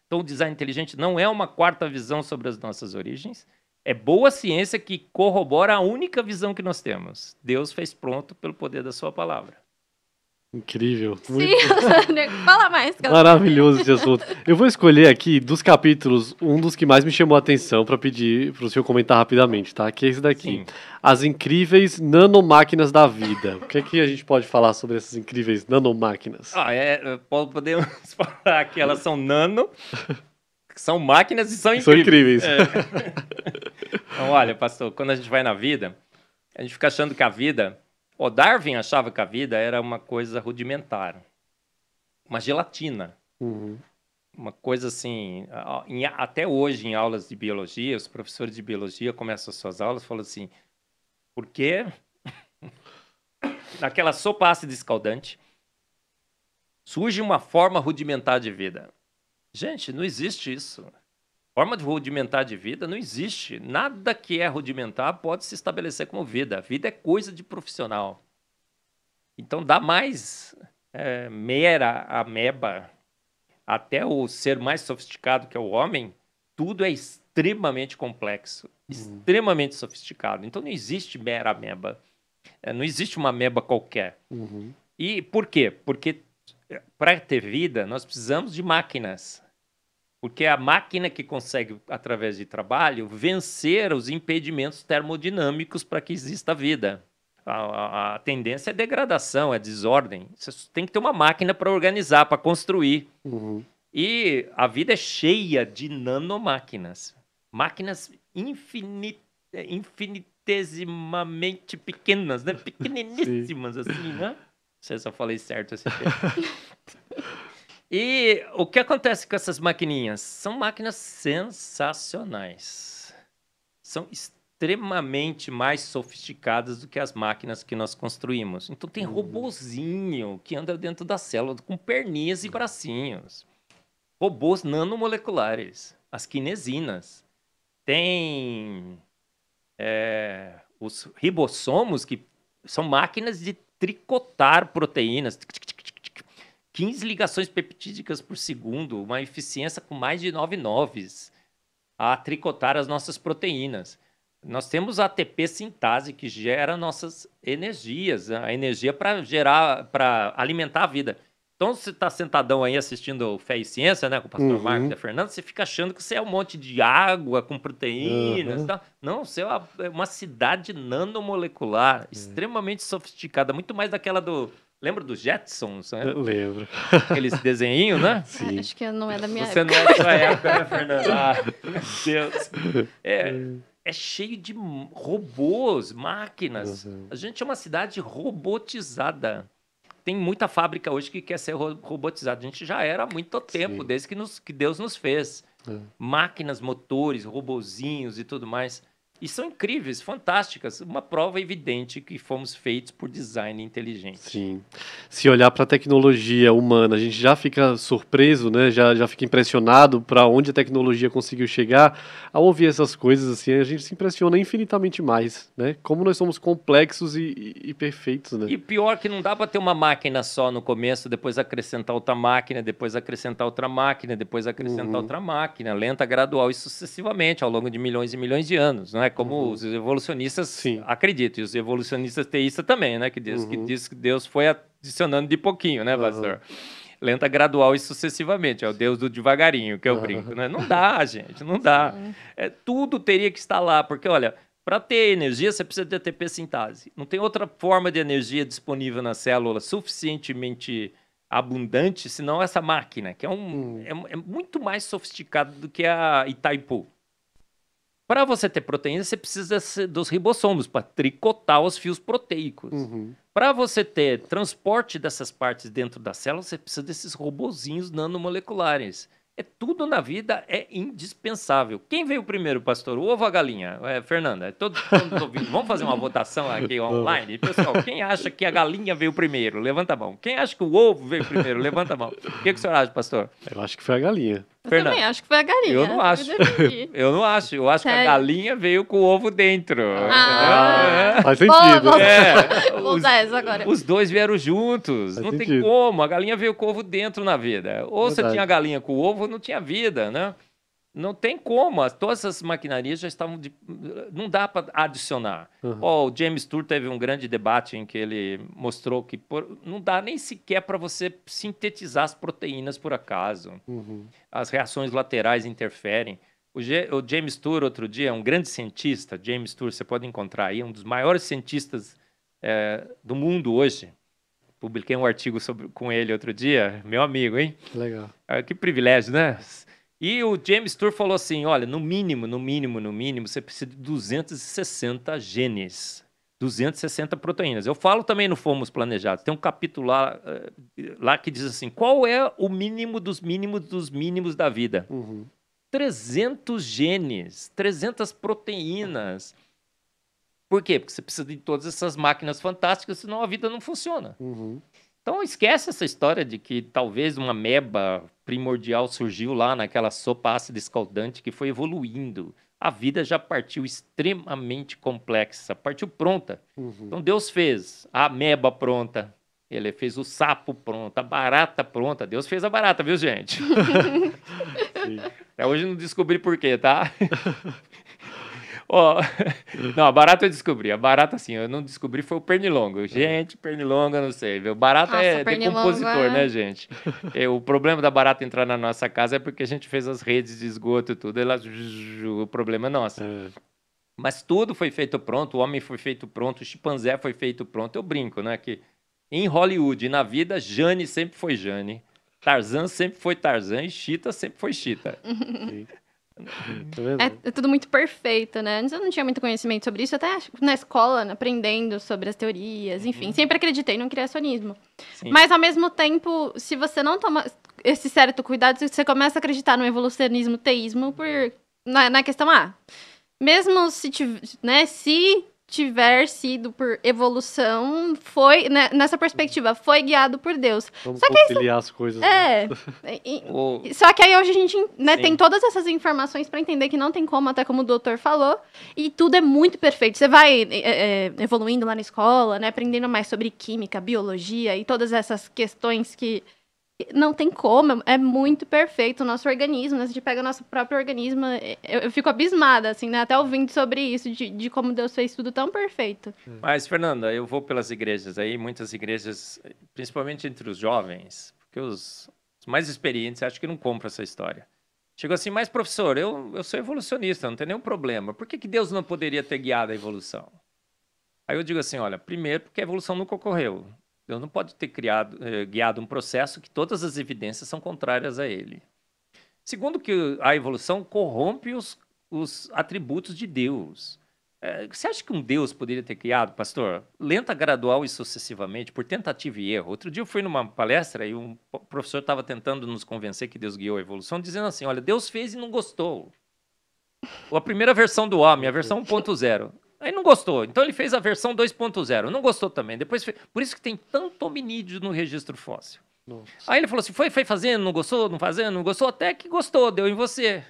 Então, o design inteligente não é uma quarta visão sobre as nossas origens. É boa ciência que corrobora a única visão que nós temos. Deus fez pronto pelo poder da sua palavra. Incrível. Sim, muito... fala mais. Cara. Maravilhoso esse assunto. Eu vou escolher aqui, dos capítulos, um dos que mais me chamou a atenção para pedir para o senhor comentar rapidamente, tá? Que é esse daqui. Sim. As incríveis nanomáquinas da vida. O que é que a gente pode falar sobre essas incríveis nanomáquinas? Ah, é, é podemos falar que elas são nano, são máquinas e são incríveis. São incríveis. É. Então, olha, pastor, quando a gente vai na vida, a gente fica achando que a vida o Darwin achava que a vida era uma coisa rudimentar, uma gelatina. Uhum. Uma coisa assim, em, até hoje em aulas de biologia, os professores de biologia começam suas aulas e falam assim: por que naquela sopa ácida escaldante surge uma forma rudimentar de vida? Gente, não existe isso forma de rudimentar de vida não existe. Nada que é rudimentar pode se estabelecer como vida. A vida é coisa de profissional. Então dá mais é, mera ameba até o ser mais sofisticado que é o homem, tudo é extremamente complexo, uhum. extremamente sofisticado. Então não existe mera ameba. É, não existe uma ameba qualquer. Uhum. E por quê? Porque é, para ter vida, nós precisamos de máquinas. Porque é a máquina que consegue, através de trabalho, vencer os impedimentos termodinâmicos para que exista a vida. A, a, a, tendência é degradação, é desordem. Você tem que ter uma máquina para organizar, para construir. Uhum. E a vida é cheia de nanomáquinas. Máquinas é, infinitesimamente pequenas, né? pequeniníssimas, assim, né? Se eu só falei certo esse tempo. E o que acontece com essas maquininhas? São máquinas sensacionais. São extremamente mais sofisticadas do que as máquinas que nós construímos. Então tem uhum. robozinho que anda dentro da célula com perninhas e uhum. bracinhos. Robôs nanomoleculares, as quinesinas. Tem é, os ribossomos que são máquinas de tricotar proteínas. 15 ligações peptídicas por segundo, uma eficiência com mais de 9 noves a tricotar as nossas proteínas. Nós temos a ATP sintase que gera nossas energias, a energia para gerar, para alimentar a vida. Então, você está sentadão aí assistindo Fé e Ciência, né, com o pastor uhum. Marcos e Fernando, você fica achando que você é um monte de água com proteínas uhum. e tal. Não, você é uma, é uma cidade nanomolecular, uhum. extremamente sofisticada, muito mais daquela do Lembra dos Jetsons, né? Eu lembro. Aqueles desenhinhos, né? Sim. Acho que não é da minha Você época. Você não é da sua época, né, Fernanda? Ah, Deus. É, é, é cheio de robôs, máquinas. Uhum. A gente é uma cidade robotizada. Tem muita fábrica hoje que quer ser robotizada. A gente já era há muito tempo, Sim. desde que, nos, que Deus nos fez. Uhum. Máquinas, motores, robozinhos e tudo mais. E são incríveis, fantásticas. Uma prova evidente que fomos feitos por design inteligente. Sim. Se olhar para a tecnologia humana, a gente já fica surpreso, né? já, já fica impressionado para onde a tecnologia conseguiu chegar. Ao ouvir essas coisas, assim, a gente se impressiona infinitamente mais. Né? Como nós somos complexos e, e, e perfeitos. Né? E pior que não dá para ter uma máquina só no começo, depois acrescentar outra máquina, depois acrescentar outra máquina, depois acrescentar uhum. outra máquina, lenta, gradual e sucessivamente, ao longo de milhões e milhões de anos. Né? né? Como uhum. os evolucionistas Sim. acreditam, e os evolucionistas teístas também, né? Que diz, uhum. que diz que Deus foi adicionando de pouquinho, né, pastor? Uhum. Lenta, gradual e sucessivamente. É o Deus do devagarinho, que eu brinco, né? Não dá, gente, não dá. É, tudo teria que estar lá, porque, olha, para ter energia, você precisa de ATP sintase. Não tem outra forma de energia disponível na célula suficientemente abundante, senão essa máquina, que é, um, hum. é, é, muito mais sofisticada do que a Itaipu. Para você ter proteína, você precisa dos ribossomos para tricotar os fios proteicos. Uhum. Para você ter transporte dessas partes dentro da célula, você precisa desses robozinhos nanomoleculares. É tudo na vida é indispensável. Quem veio primeiro, pastor? O ovo ou a galinha? É, Fernanda, é todo mundo ouvindo. Vamos fazer uma votação aqui online? Pessoal, quem acha que a galinha veio primeiro? Levanta a mão. Quem acha que o ovo veio primeiro? Levanta a mão. O que, que o senhor acha, pastor? Eu acho que foi a galinha. Eu Fernanda. também acho que foi a galinha. Eu não né? acho. Eu, não acho. Eu acho Sério? que a galinha veio com o ovo dentro. Ah, é. Faz sentido. Boa, é. Vou usar essa agora. Os dois vieram juntos. Faz não sentido. tem como. A galinha veio com o ovo dentro na vida. Ou Verdade. você tinha a galinha com o ovo, não tinha vida, né? Não tem como, todas essas maquinarias já estavam. De, não dá para adicionar. Uhum. Oh, o James Tour teve um grande debate em que ele mostrou que por, não dá nem sequer para você sintetizar as proteínas por acaso. Uhum. As reações laterais interferem. O, G, o, James Tour, outro dia, é um grande cientista. James Tour, você pode encontrar aí, um dos maiores cientistas é, do mundo hoje publiquei um artigo sobre, com ele outro dia, meu amigo, hein? Legal. Ah, que privilégio, né? E o James Tour falou assim: olha, no mínimo, no mínimo, no mínimo, você precisa de 260 genes. 260 proteínas. Eu falo também no Fomos Planejados. Tem um capítulo lá, eh, lá que diz assim: qual é o mínimo dos mínimos dos mínimos da vida? Uhum. 300 genes, 300 proteínas. Por quê? Porque você precisa de todas essas máquinas fantásticas, senão a vida não funciona. Uhum. Então esquece essa história de que talvez uma meba primordial surgiu lá naquela sopa ácida escaldante que foi evoluindo. A vida já partiu extremamente complexa, partiu pronta. Uhum. Então Deus fez a ameba pronta, ele fez o sapo pronto, a barata pronta. Deus fez a barata, viu, gente? Até hoje não descobri porquê, tá? Ó, não, a barata eu descobri. A barata, assim, eu não descobri, foi o pernilongo. Gente, pernilongo, não sei. Viu? Barata nossa, é decompositor, né, é. gente? É, o problema da barata entrar na nossa casa é porque a gente fez as redes de esgoto e tudo. ela o problema é nosso. É. Mas tudo foi feito pronto, o homem foi feito pronto, o chimpanzé foi feito pronto. Eu brinco, né? Que em Hollywood na vida, Jane sempre foi Jane. Tarzan sempre foi Tarzan e Chita sempre foi Chita. Tá é, é, tudo muito perfeito, né? Antes eu não tinha muito conhecimento sobre isso, até na escola, aprendendo sobre as teorias, uhum. enfim. Uhum. Sempre acreditei no criacionismo. Sim. Mas, ao mesmo tempo, se você não toma esse certo cuidado, você começa a acreditar no evolucionismo, teísmo, por, na, na questão A. Ah, mesmo se, né, se tiver sido por evolução, foi né, nessa perspectiva, foi guiado por Deus. Vamos só conciliar isso, as coisas. Né? É. Né? E, Só que aí hoje a gente né, tem todas essas informações para entender que não tem como, até como o doutor falou, e tudo é muito perfeito. Você vai é, é, é evoluindo lá na escola, né, aprendendo mais sobre química, biologia e todas essas questões que não tem como, é muito perfeito o nosso organismo, né? A gente pega o nosso próprio organismo, eu, eu fico abismada, assim, né? Até ouvindo sobre isso, de, de, como Deus fez tudo tão perfeito. Hum. Mas, Fernanda, eu vou pelas igrejas aí, muitas igrejas, principalmente entre os jovens, porque os, os mais experientes acho que não compram essa história. Chegou assim, mas professor, eu, eu sou evolucionista, não tem nenhum problema. Por que, que Deus não poderia ter guiado a evolução? Aí eu digo assim, olha, primeiro porque a evolução nunca ocorreu. Deus não pode ter criado, eh, guiado um processo que todas as evidências são contrárias a ele. Segundo, que a evolução corrompe os, os atributos de Deus. Eh, você acha que um Deus poderia ter criado, pastor, lenta, gradual e sucessivamente, por tentativa e erro? Outro dia eu fui numa palestra e um professor estava tentando nos convencer que Deus guiou a evolução, dizendo assim: olha, Deus fez e não gostou. Ou a primeira versão do homem, a versão 1.0. Aí não gostou. Então ele fez a versão 2.0. Não gostou também. Depois fez... Por isso que tem tanto hominídeo no registro fóssil. Nossa. Aí ele falou assim: foi, foi fazendo, não gostou, não fazendo, não gostou, até que gostou, deu em você.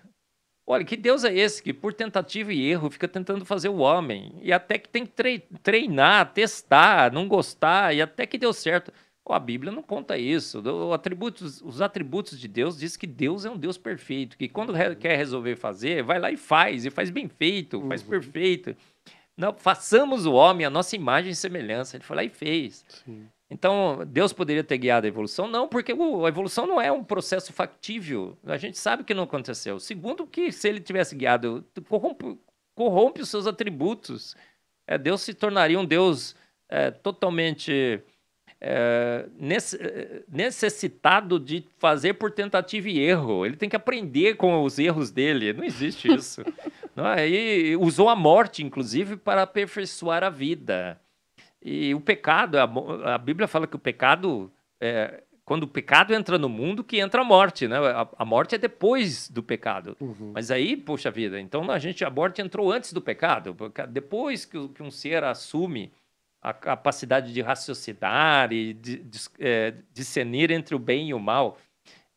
Olha, que Deus é esse que, por tentativa e erro, fica tentando fazer o homem. E até que tem que treinar, testar, não gostar, e até que deu certo. Oh, a Bíblia não conta isso. Atributos, os atributos de Deus diz que Deus é um Deus perfeito, que quando re quer resolver fazer, vai lá e faz, e faz bem feito, faz uhum. perfeito. Não, façamos o homem a nossa imagem e semelhança. Ele foi lá e fez. Sim. Então, Deus poderia ter guiado a evolução? Não, porque a evolução não é um processo factível. A gente sabe que não aconteceu. Segundo, que se ele tivesse guiado, corrompe, corrompe os seus atributos. É, Deus se tornaria um Deus é, totalmente eh, eh, necessitado de fazer por tentativa e erro. Ele tem que aprender com os erros dele. Não existe isso. Não é? E usou a morte, inclusive, para aperfeiçoar a vida. E o pecado, a, a Bíblia fala que o pecado, é, quando o pecado entra no mundo, que entra a morte, né? A, a morte é depois do pecado. Uhum. Mas aí, poxa vida, então a gente, a morte entrou antes do pecado. Depois que, que um ser assume a capacidade de raciocinar e de, de, é, discernir entre o bem e o mal.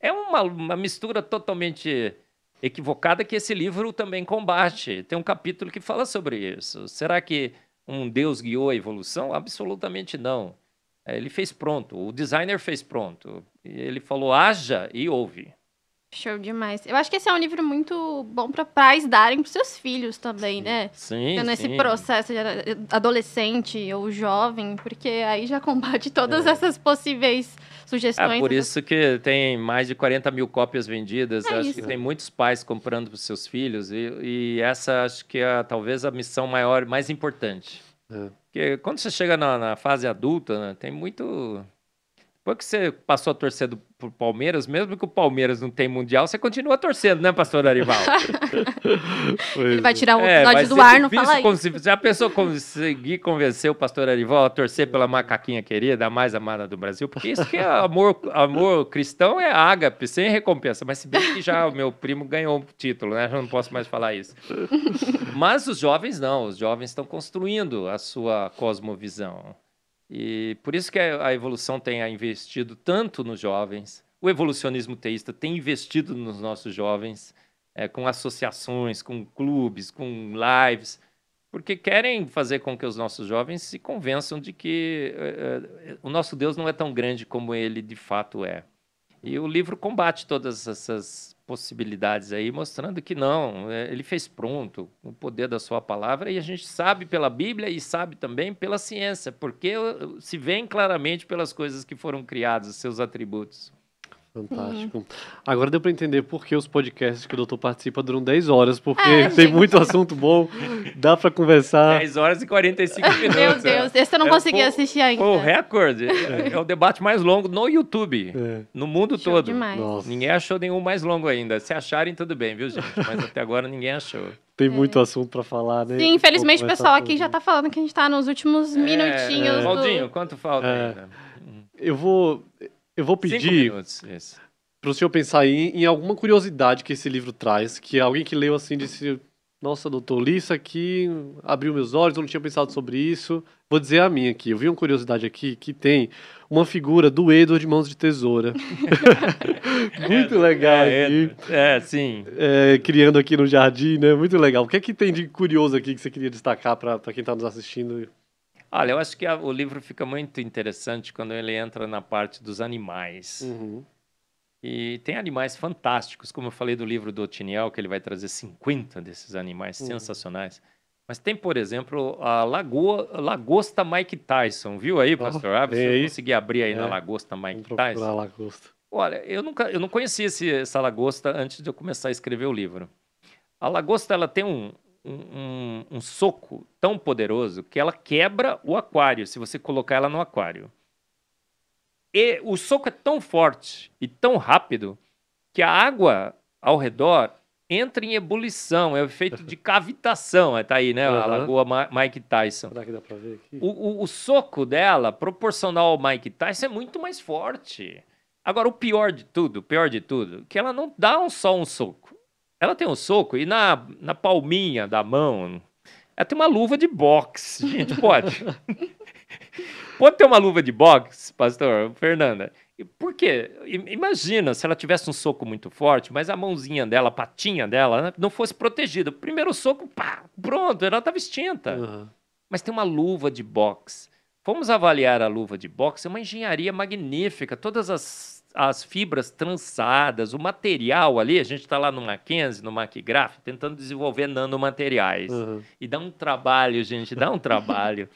É uma, uma mistura totalmente equivocada que esse livro também combate. Tem um capítulo que fala sobre isso. Será que um Deus guiou a evolução? Absolutamente não. É, ele fez pronto, o designer fez pronto. Ele falou: haja e ouve. Show demais. Eu acho que esse é um livro muito bom para pais darem para seus filhos também, sim. né? Sim. Tendo esse processo de adolescente ou jovem, porque aí já combate todas é. essas possíveis sugestões. É por isso que tem mais de 40 mil cópias vendidas. É acho isso. que tem muitos pais comprando para seus filhos e, e, essa acho que é talvez a missão maior, mais importante. É. Porque quando você chega na, na fase adulta, né, tem muito foi que você passou a torcer do, pro Palmeiras, mesmo que o Palmeiras não tem mundial, você continua torcendo, né, pastor Arival? Ele vai é. tirar o é, episódio do ar, não fala isso. Se a pessoa conseguir convencer o pastor Arival a torcer pela macaquinha querida, a mais amada do Brasil, porque isso que é amor, amor cristão é ágape, sem recompensa. Mas se bem que já o meu primo ganhou o título, né? Eu não posso mais falar isso. Mas os jovens não, os jovens estão construindo a sua cosmovisão. E por isso que a evolução tem investido tanto nos jovens, o evolucionismo teísta tem investido nos nossos jovens, é, com associações, com clubes, com lives, porque querem fazer com que os nossos jovens se convençam de que é, é o nosso Deus não é tão grande como ele de fato é. E o livro combate todas essas possibilidades aí, mostrando que não, é, ele fez pronto o poder da sua palavra e a gente sabe pela Bíblia e sabe também pela ciência, porque se vê claramente pelas coisas que foram criadas, seus atributos. Fantástico. Uhum. Agora deu para entender por que os podcasts que o doutor participa duram 10 horas, porque é, tem gente. muito assunto bom, dá para conversar. 10 horas e 45 minutos. Meu Deus, esse eu não é, consegui assistir ainda. Foi o recorde. É. é. o debate mais longo no YouTube, é. no mundo Show todo. Demais. Nossa. Ninguém achou nenhum mais longo ainda. Se acharem, tudo bem, viu, gente? Mas até agora ninguém achou tem é. muito assunto para falar, né? Sim, infelizmente o pessoal aqui já está falando que a gente está nos últimos é, minutinhos. É. Do... Valdinho, quanto falta é. ainda? Eu vou. Eu vou pedir para o senhor pensar em, em alguma curiosidade que esse livro traz, que é alguém que leu assim disse, nossa, doutor, li isso aqui, abriu meus olhos, eu não tinha pensado sobre isso. Vou dizer a minha aqui. Eu vi uma curiosidade aqui que tem uma figura do Edward de Mãos de Tesoura. Muito é, legal é, aqui. É, é, sim. É, criando aqui no jardim, né? Muito legal. O que é que tem de curioso aqui que você queria destacar para quem está nos assistindo? Olha, eu acho que a, o livro fica muito interessante quando ele entra na parte dos animais. Uhum. E tem animais fantásticos, como eu falei do livro do Otiniel, que ele vai trazer 50 desses animais uhum. sensacionais. Mas tem, por exemplo, a lagoa, lagosta Mike Tyson, viu aí, pastor? Ah, você conseguir abrir aí é. na lagosta Mike Vamos Tyson? A lagosta. Olha, eu nunca, eu não conhecia essa lagosta antes de eu começar a escrever o livro. A lagosta ela tem um, um, um, soco tão poderoso que ela quebra o aquário, se você colocar ela no aquário. E o soco é tão forte e tão rápido que a água ao redor entra em ebulição, é o efeito de cavitação, está é, aí, né? Uhum. A Lagoa Ma Mike Tyson. Será que dá para ver aqui? O, o, o soco dela, proporcional ao Mike Tyson, é muito mais forte. Agora, o pior de tudo, o pior de tudo, que ela não dá um, só um soco. Ela tem um soco e na, na palminha da mão, ela tem uma luva de boxe. Gente, pode. pode ter uma luva de boxe, pastor Fernanda? Por quê? Imagina se ela tivesse um soco muito forte, mas a mãozinha dela, a patinha dela, né, não fosse protegida. Primeiro soco, pá, pronto, ela estava extinta. Uhum. Mas tem uma luva de boxe. Vamos avaliar a luva de boxe, é uma engenharia magnífica. Todas as as fibras trançadas, o material ali, a gente está lá no Mackenzie, no MacGraph, tentando desenvolver nanomateriais. Uhum. E dá um trabalho, gente, dá um trabalho.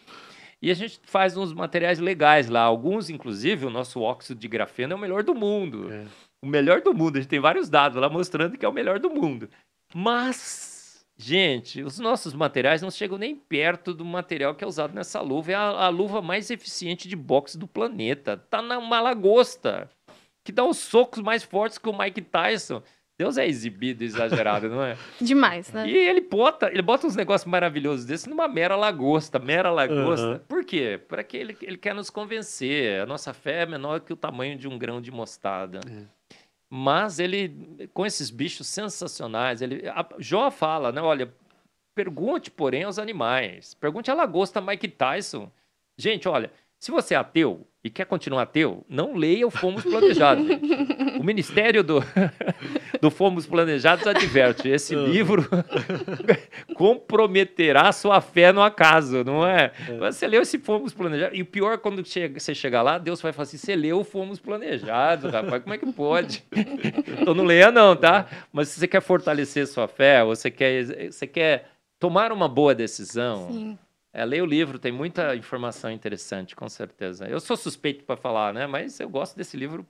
E a gente faz uns materiais legais lá. Alguns, inclusive, o nosso óxido de grafeno é o melhor do mundo. É. O melhor do mundo. A gente tem vários dados lá mostrando que é o melhor do mundo. Mas, gente, os nossos materiais não chegam nem perto do material que é usado nessa luva. É a, a luva mais eficiente de boxe do planeta. Tá numa lagosta que dá os socos mais fortes que o Mike Tyson. Deus é exibido, exagerado, não é? Demais, né? E ele bota, ele bota uns negócios maravilhosos desses numa mera lagosta, mera lagosta. Uhum. Por quê? Para que ele, ele quer nos convencer. A nossa fé é menor que o tamanho de um grão de mostarda. É. Mas ele, com esses bichos sensacionais, ele, a, Jó fala, né? Olha, pergunte, porém, aos animais. Pergunte à lagosta Mike Tyson. Gente, olha, se você é ateu, e quer continuar ateu, não leia o Fomos Planejados. o Ministério do, do Fomos Planejados adverte: esse uhum. livro comprometerá sua fé no acaso, não é? é. Você leu esse Fomos Planejados. E o pior, quando você chegar lá, Deus vai falar assim: você leu Fomos Planejados, rapaz, como é que pode? então não leia, não, tá? Mas se você quer fortalecer sua fé, você quer, você quer tomar uma boa decisão. Sim é, leia o livro, tem muita informação interessante, com certeza. Eu sou suspeito para falar, né? Mas eu gosto desse livro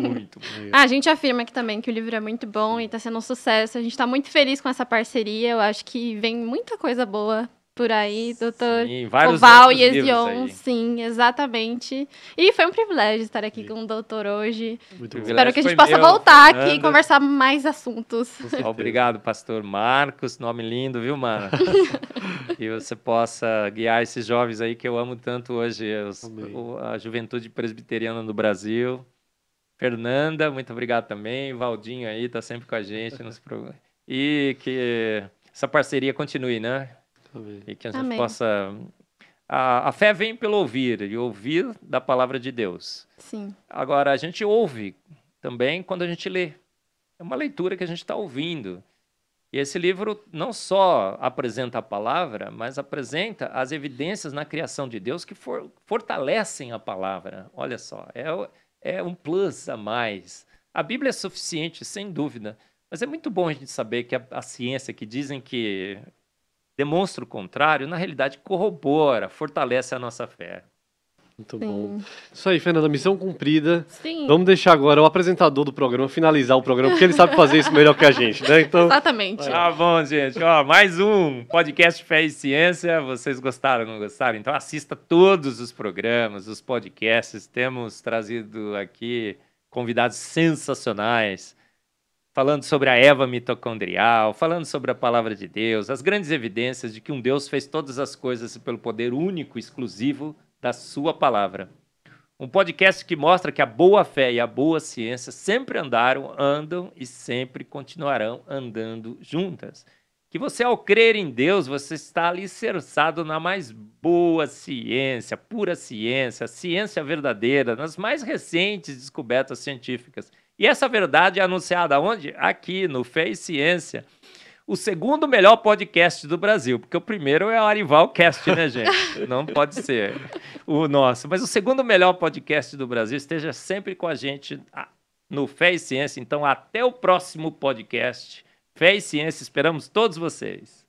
muito. ah, a gente afirma que também que o livro é muito bom e está sendo um sucesso. A gente está muito feliz com essa parceria. Eu acho que vem muita coisa boa por aí, doutor sim, Oval e Ezion, sim, exatamente. E foi um privilégio estar aqui sim. com o doutor hoje. Muito Espero que a gente possa meu, voltar aqui e conversar mais assuntos. Obrigado, pastor Marcos, nome lindo, viu, mano? e você possa guiar esses jovens aí que eu amo tanto hoje, os, a juventude presbiteriana do Brasil. Fernanda, muito obrigado também. Valdinho aí, tá sempre com a gente nos E que essa parceria continue, né? Amém. E que a gente Amém. possa. A, a fé vem pelo ouvir, e ouvir da palavra de Deus. Sim. Agora, a gente ouve também quando a gente lê. É uma leitura que a gente está ouvindo. E esse livro não só apresenta a palavra, mas apresenta as evidências na criação de Deus que for, fortalecem a palavra. Olha só, é, é um plus a mais. A Bíblia é suficiente, sem dúvida, mas é muito bom a gente saber que a, a ciência que dizem que demonstra o contrário, na realidade corrobora, fortalece a nossa fé. Muito Sim. bom. Isso aí, Fernanda, missão cumprida. Sim. Vamos deixar agora o apresentador do programa finalizar o programa, porque ele sabe fazer isso melhor que a gente, né? Então... Exatamente. Tá ah, bom, gente. Ó, mais um podcast Fé e Ciência. Vocês gostaram, não gostaram? Então assista todos os programas, os podcasts. Temos trazido aqui convidados sensacionais falando sobre a Eva mitocondrial, falando sobre a palavra de Deus, as grandes evidências de que um Deus fez todas as coisas pelo poder único, exclusivo da sua palavra. Um podcast que mostra que a boa fé e a boa ciência sempre andaram, andam e sempre continuarão andando juntas. Que você, ao crer em Deus, você está alicerçado na mais boa ciência, pura ciência, ciência verdadeira, nas mais recentes descobertas científicas – e essa verdade é anunciada onde? Aqui no Fez Ciência, o segundo melhor podcast do Brasil, porque o primeiro é o Arival Cast, né, gente? Não pode ser o nosso, mas o segundo melhor podcast do Brasil. Esteja sempre com a gente no e Ciência. Então, até o próximo podcast. e Ciência, esperamos todos vocês.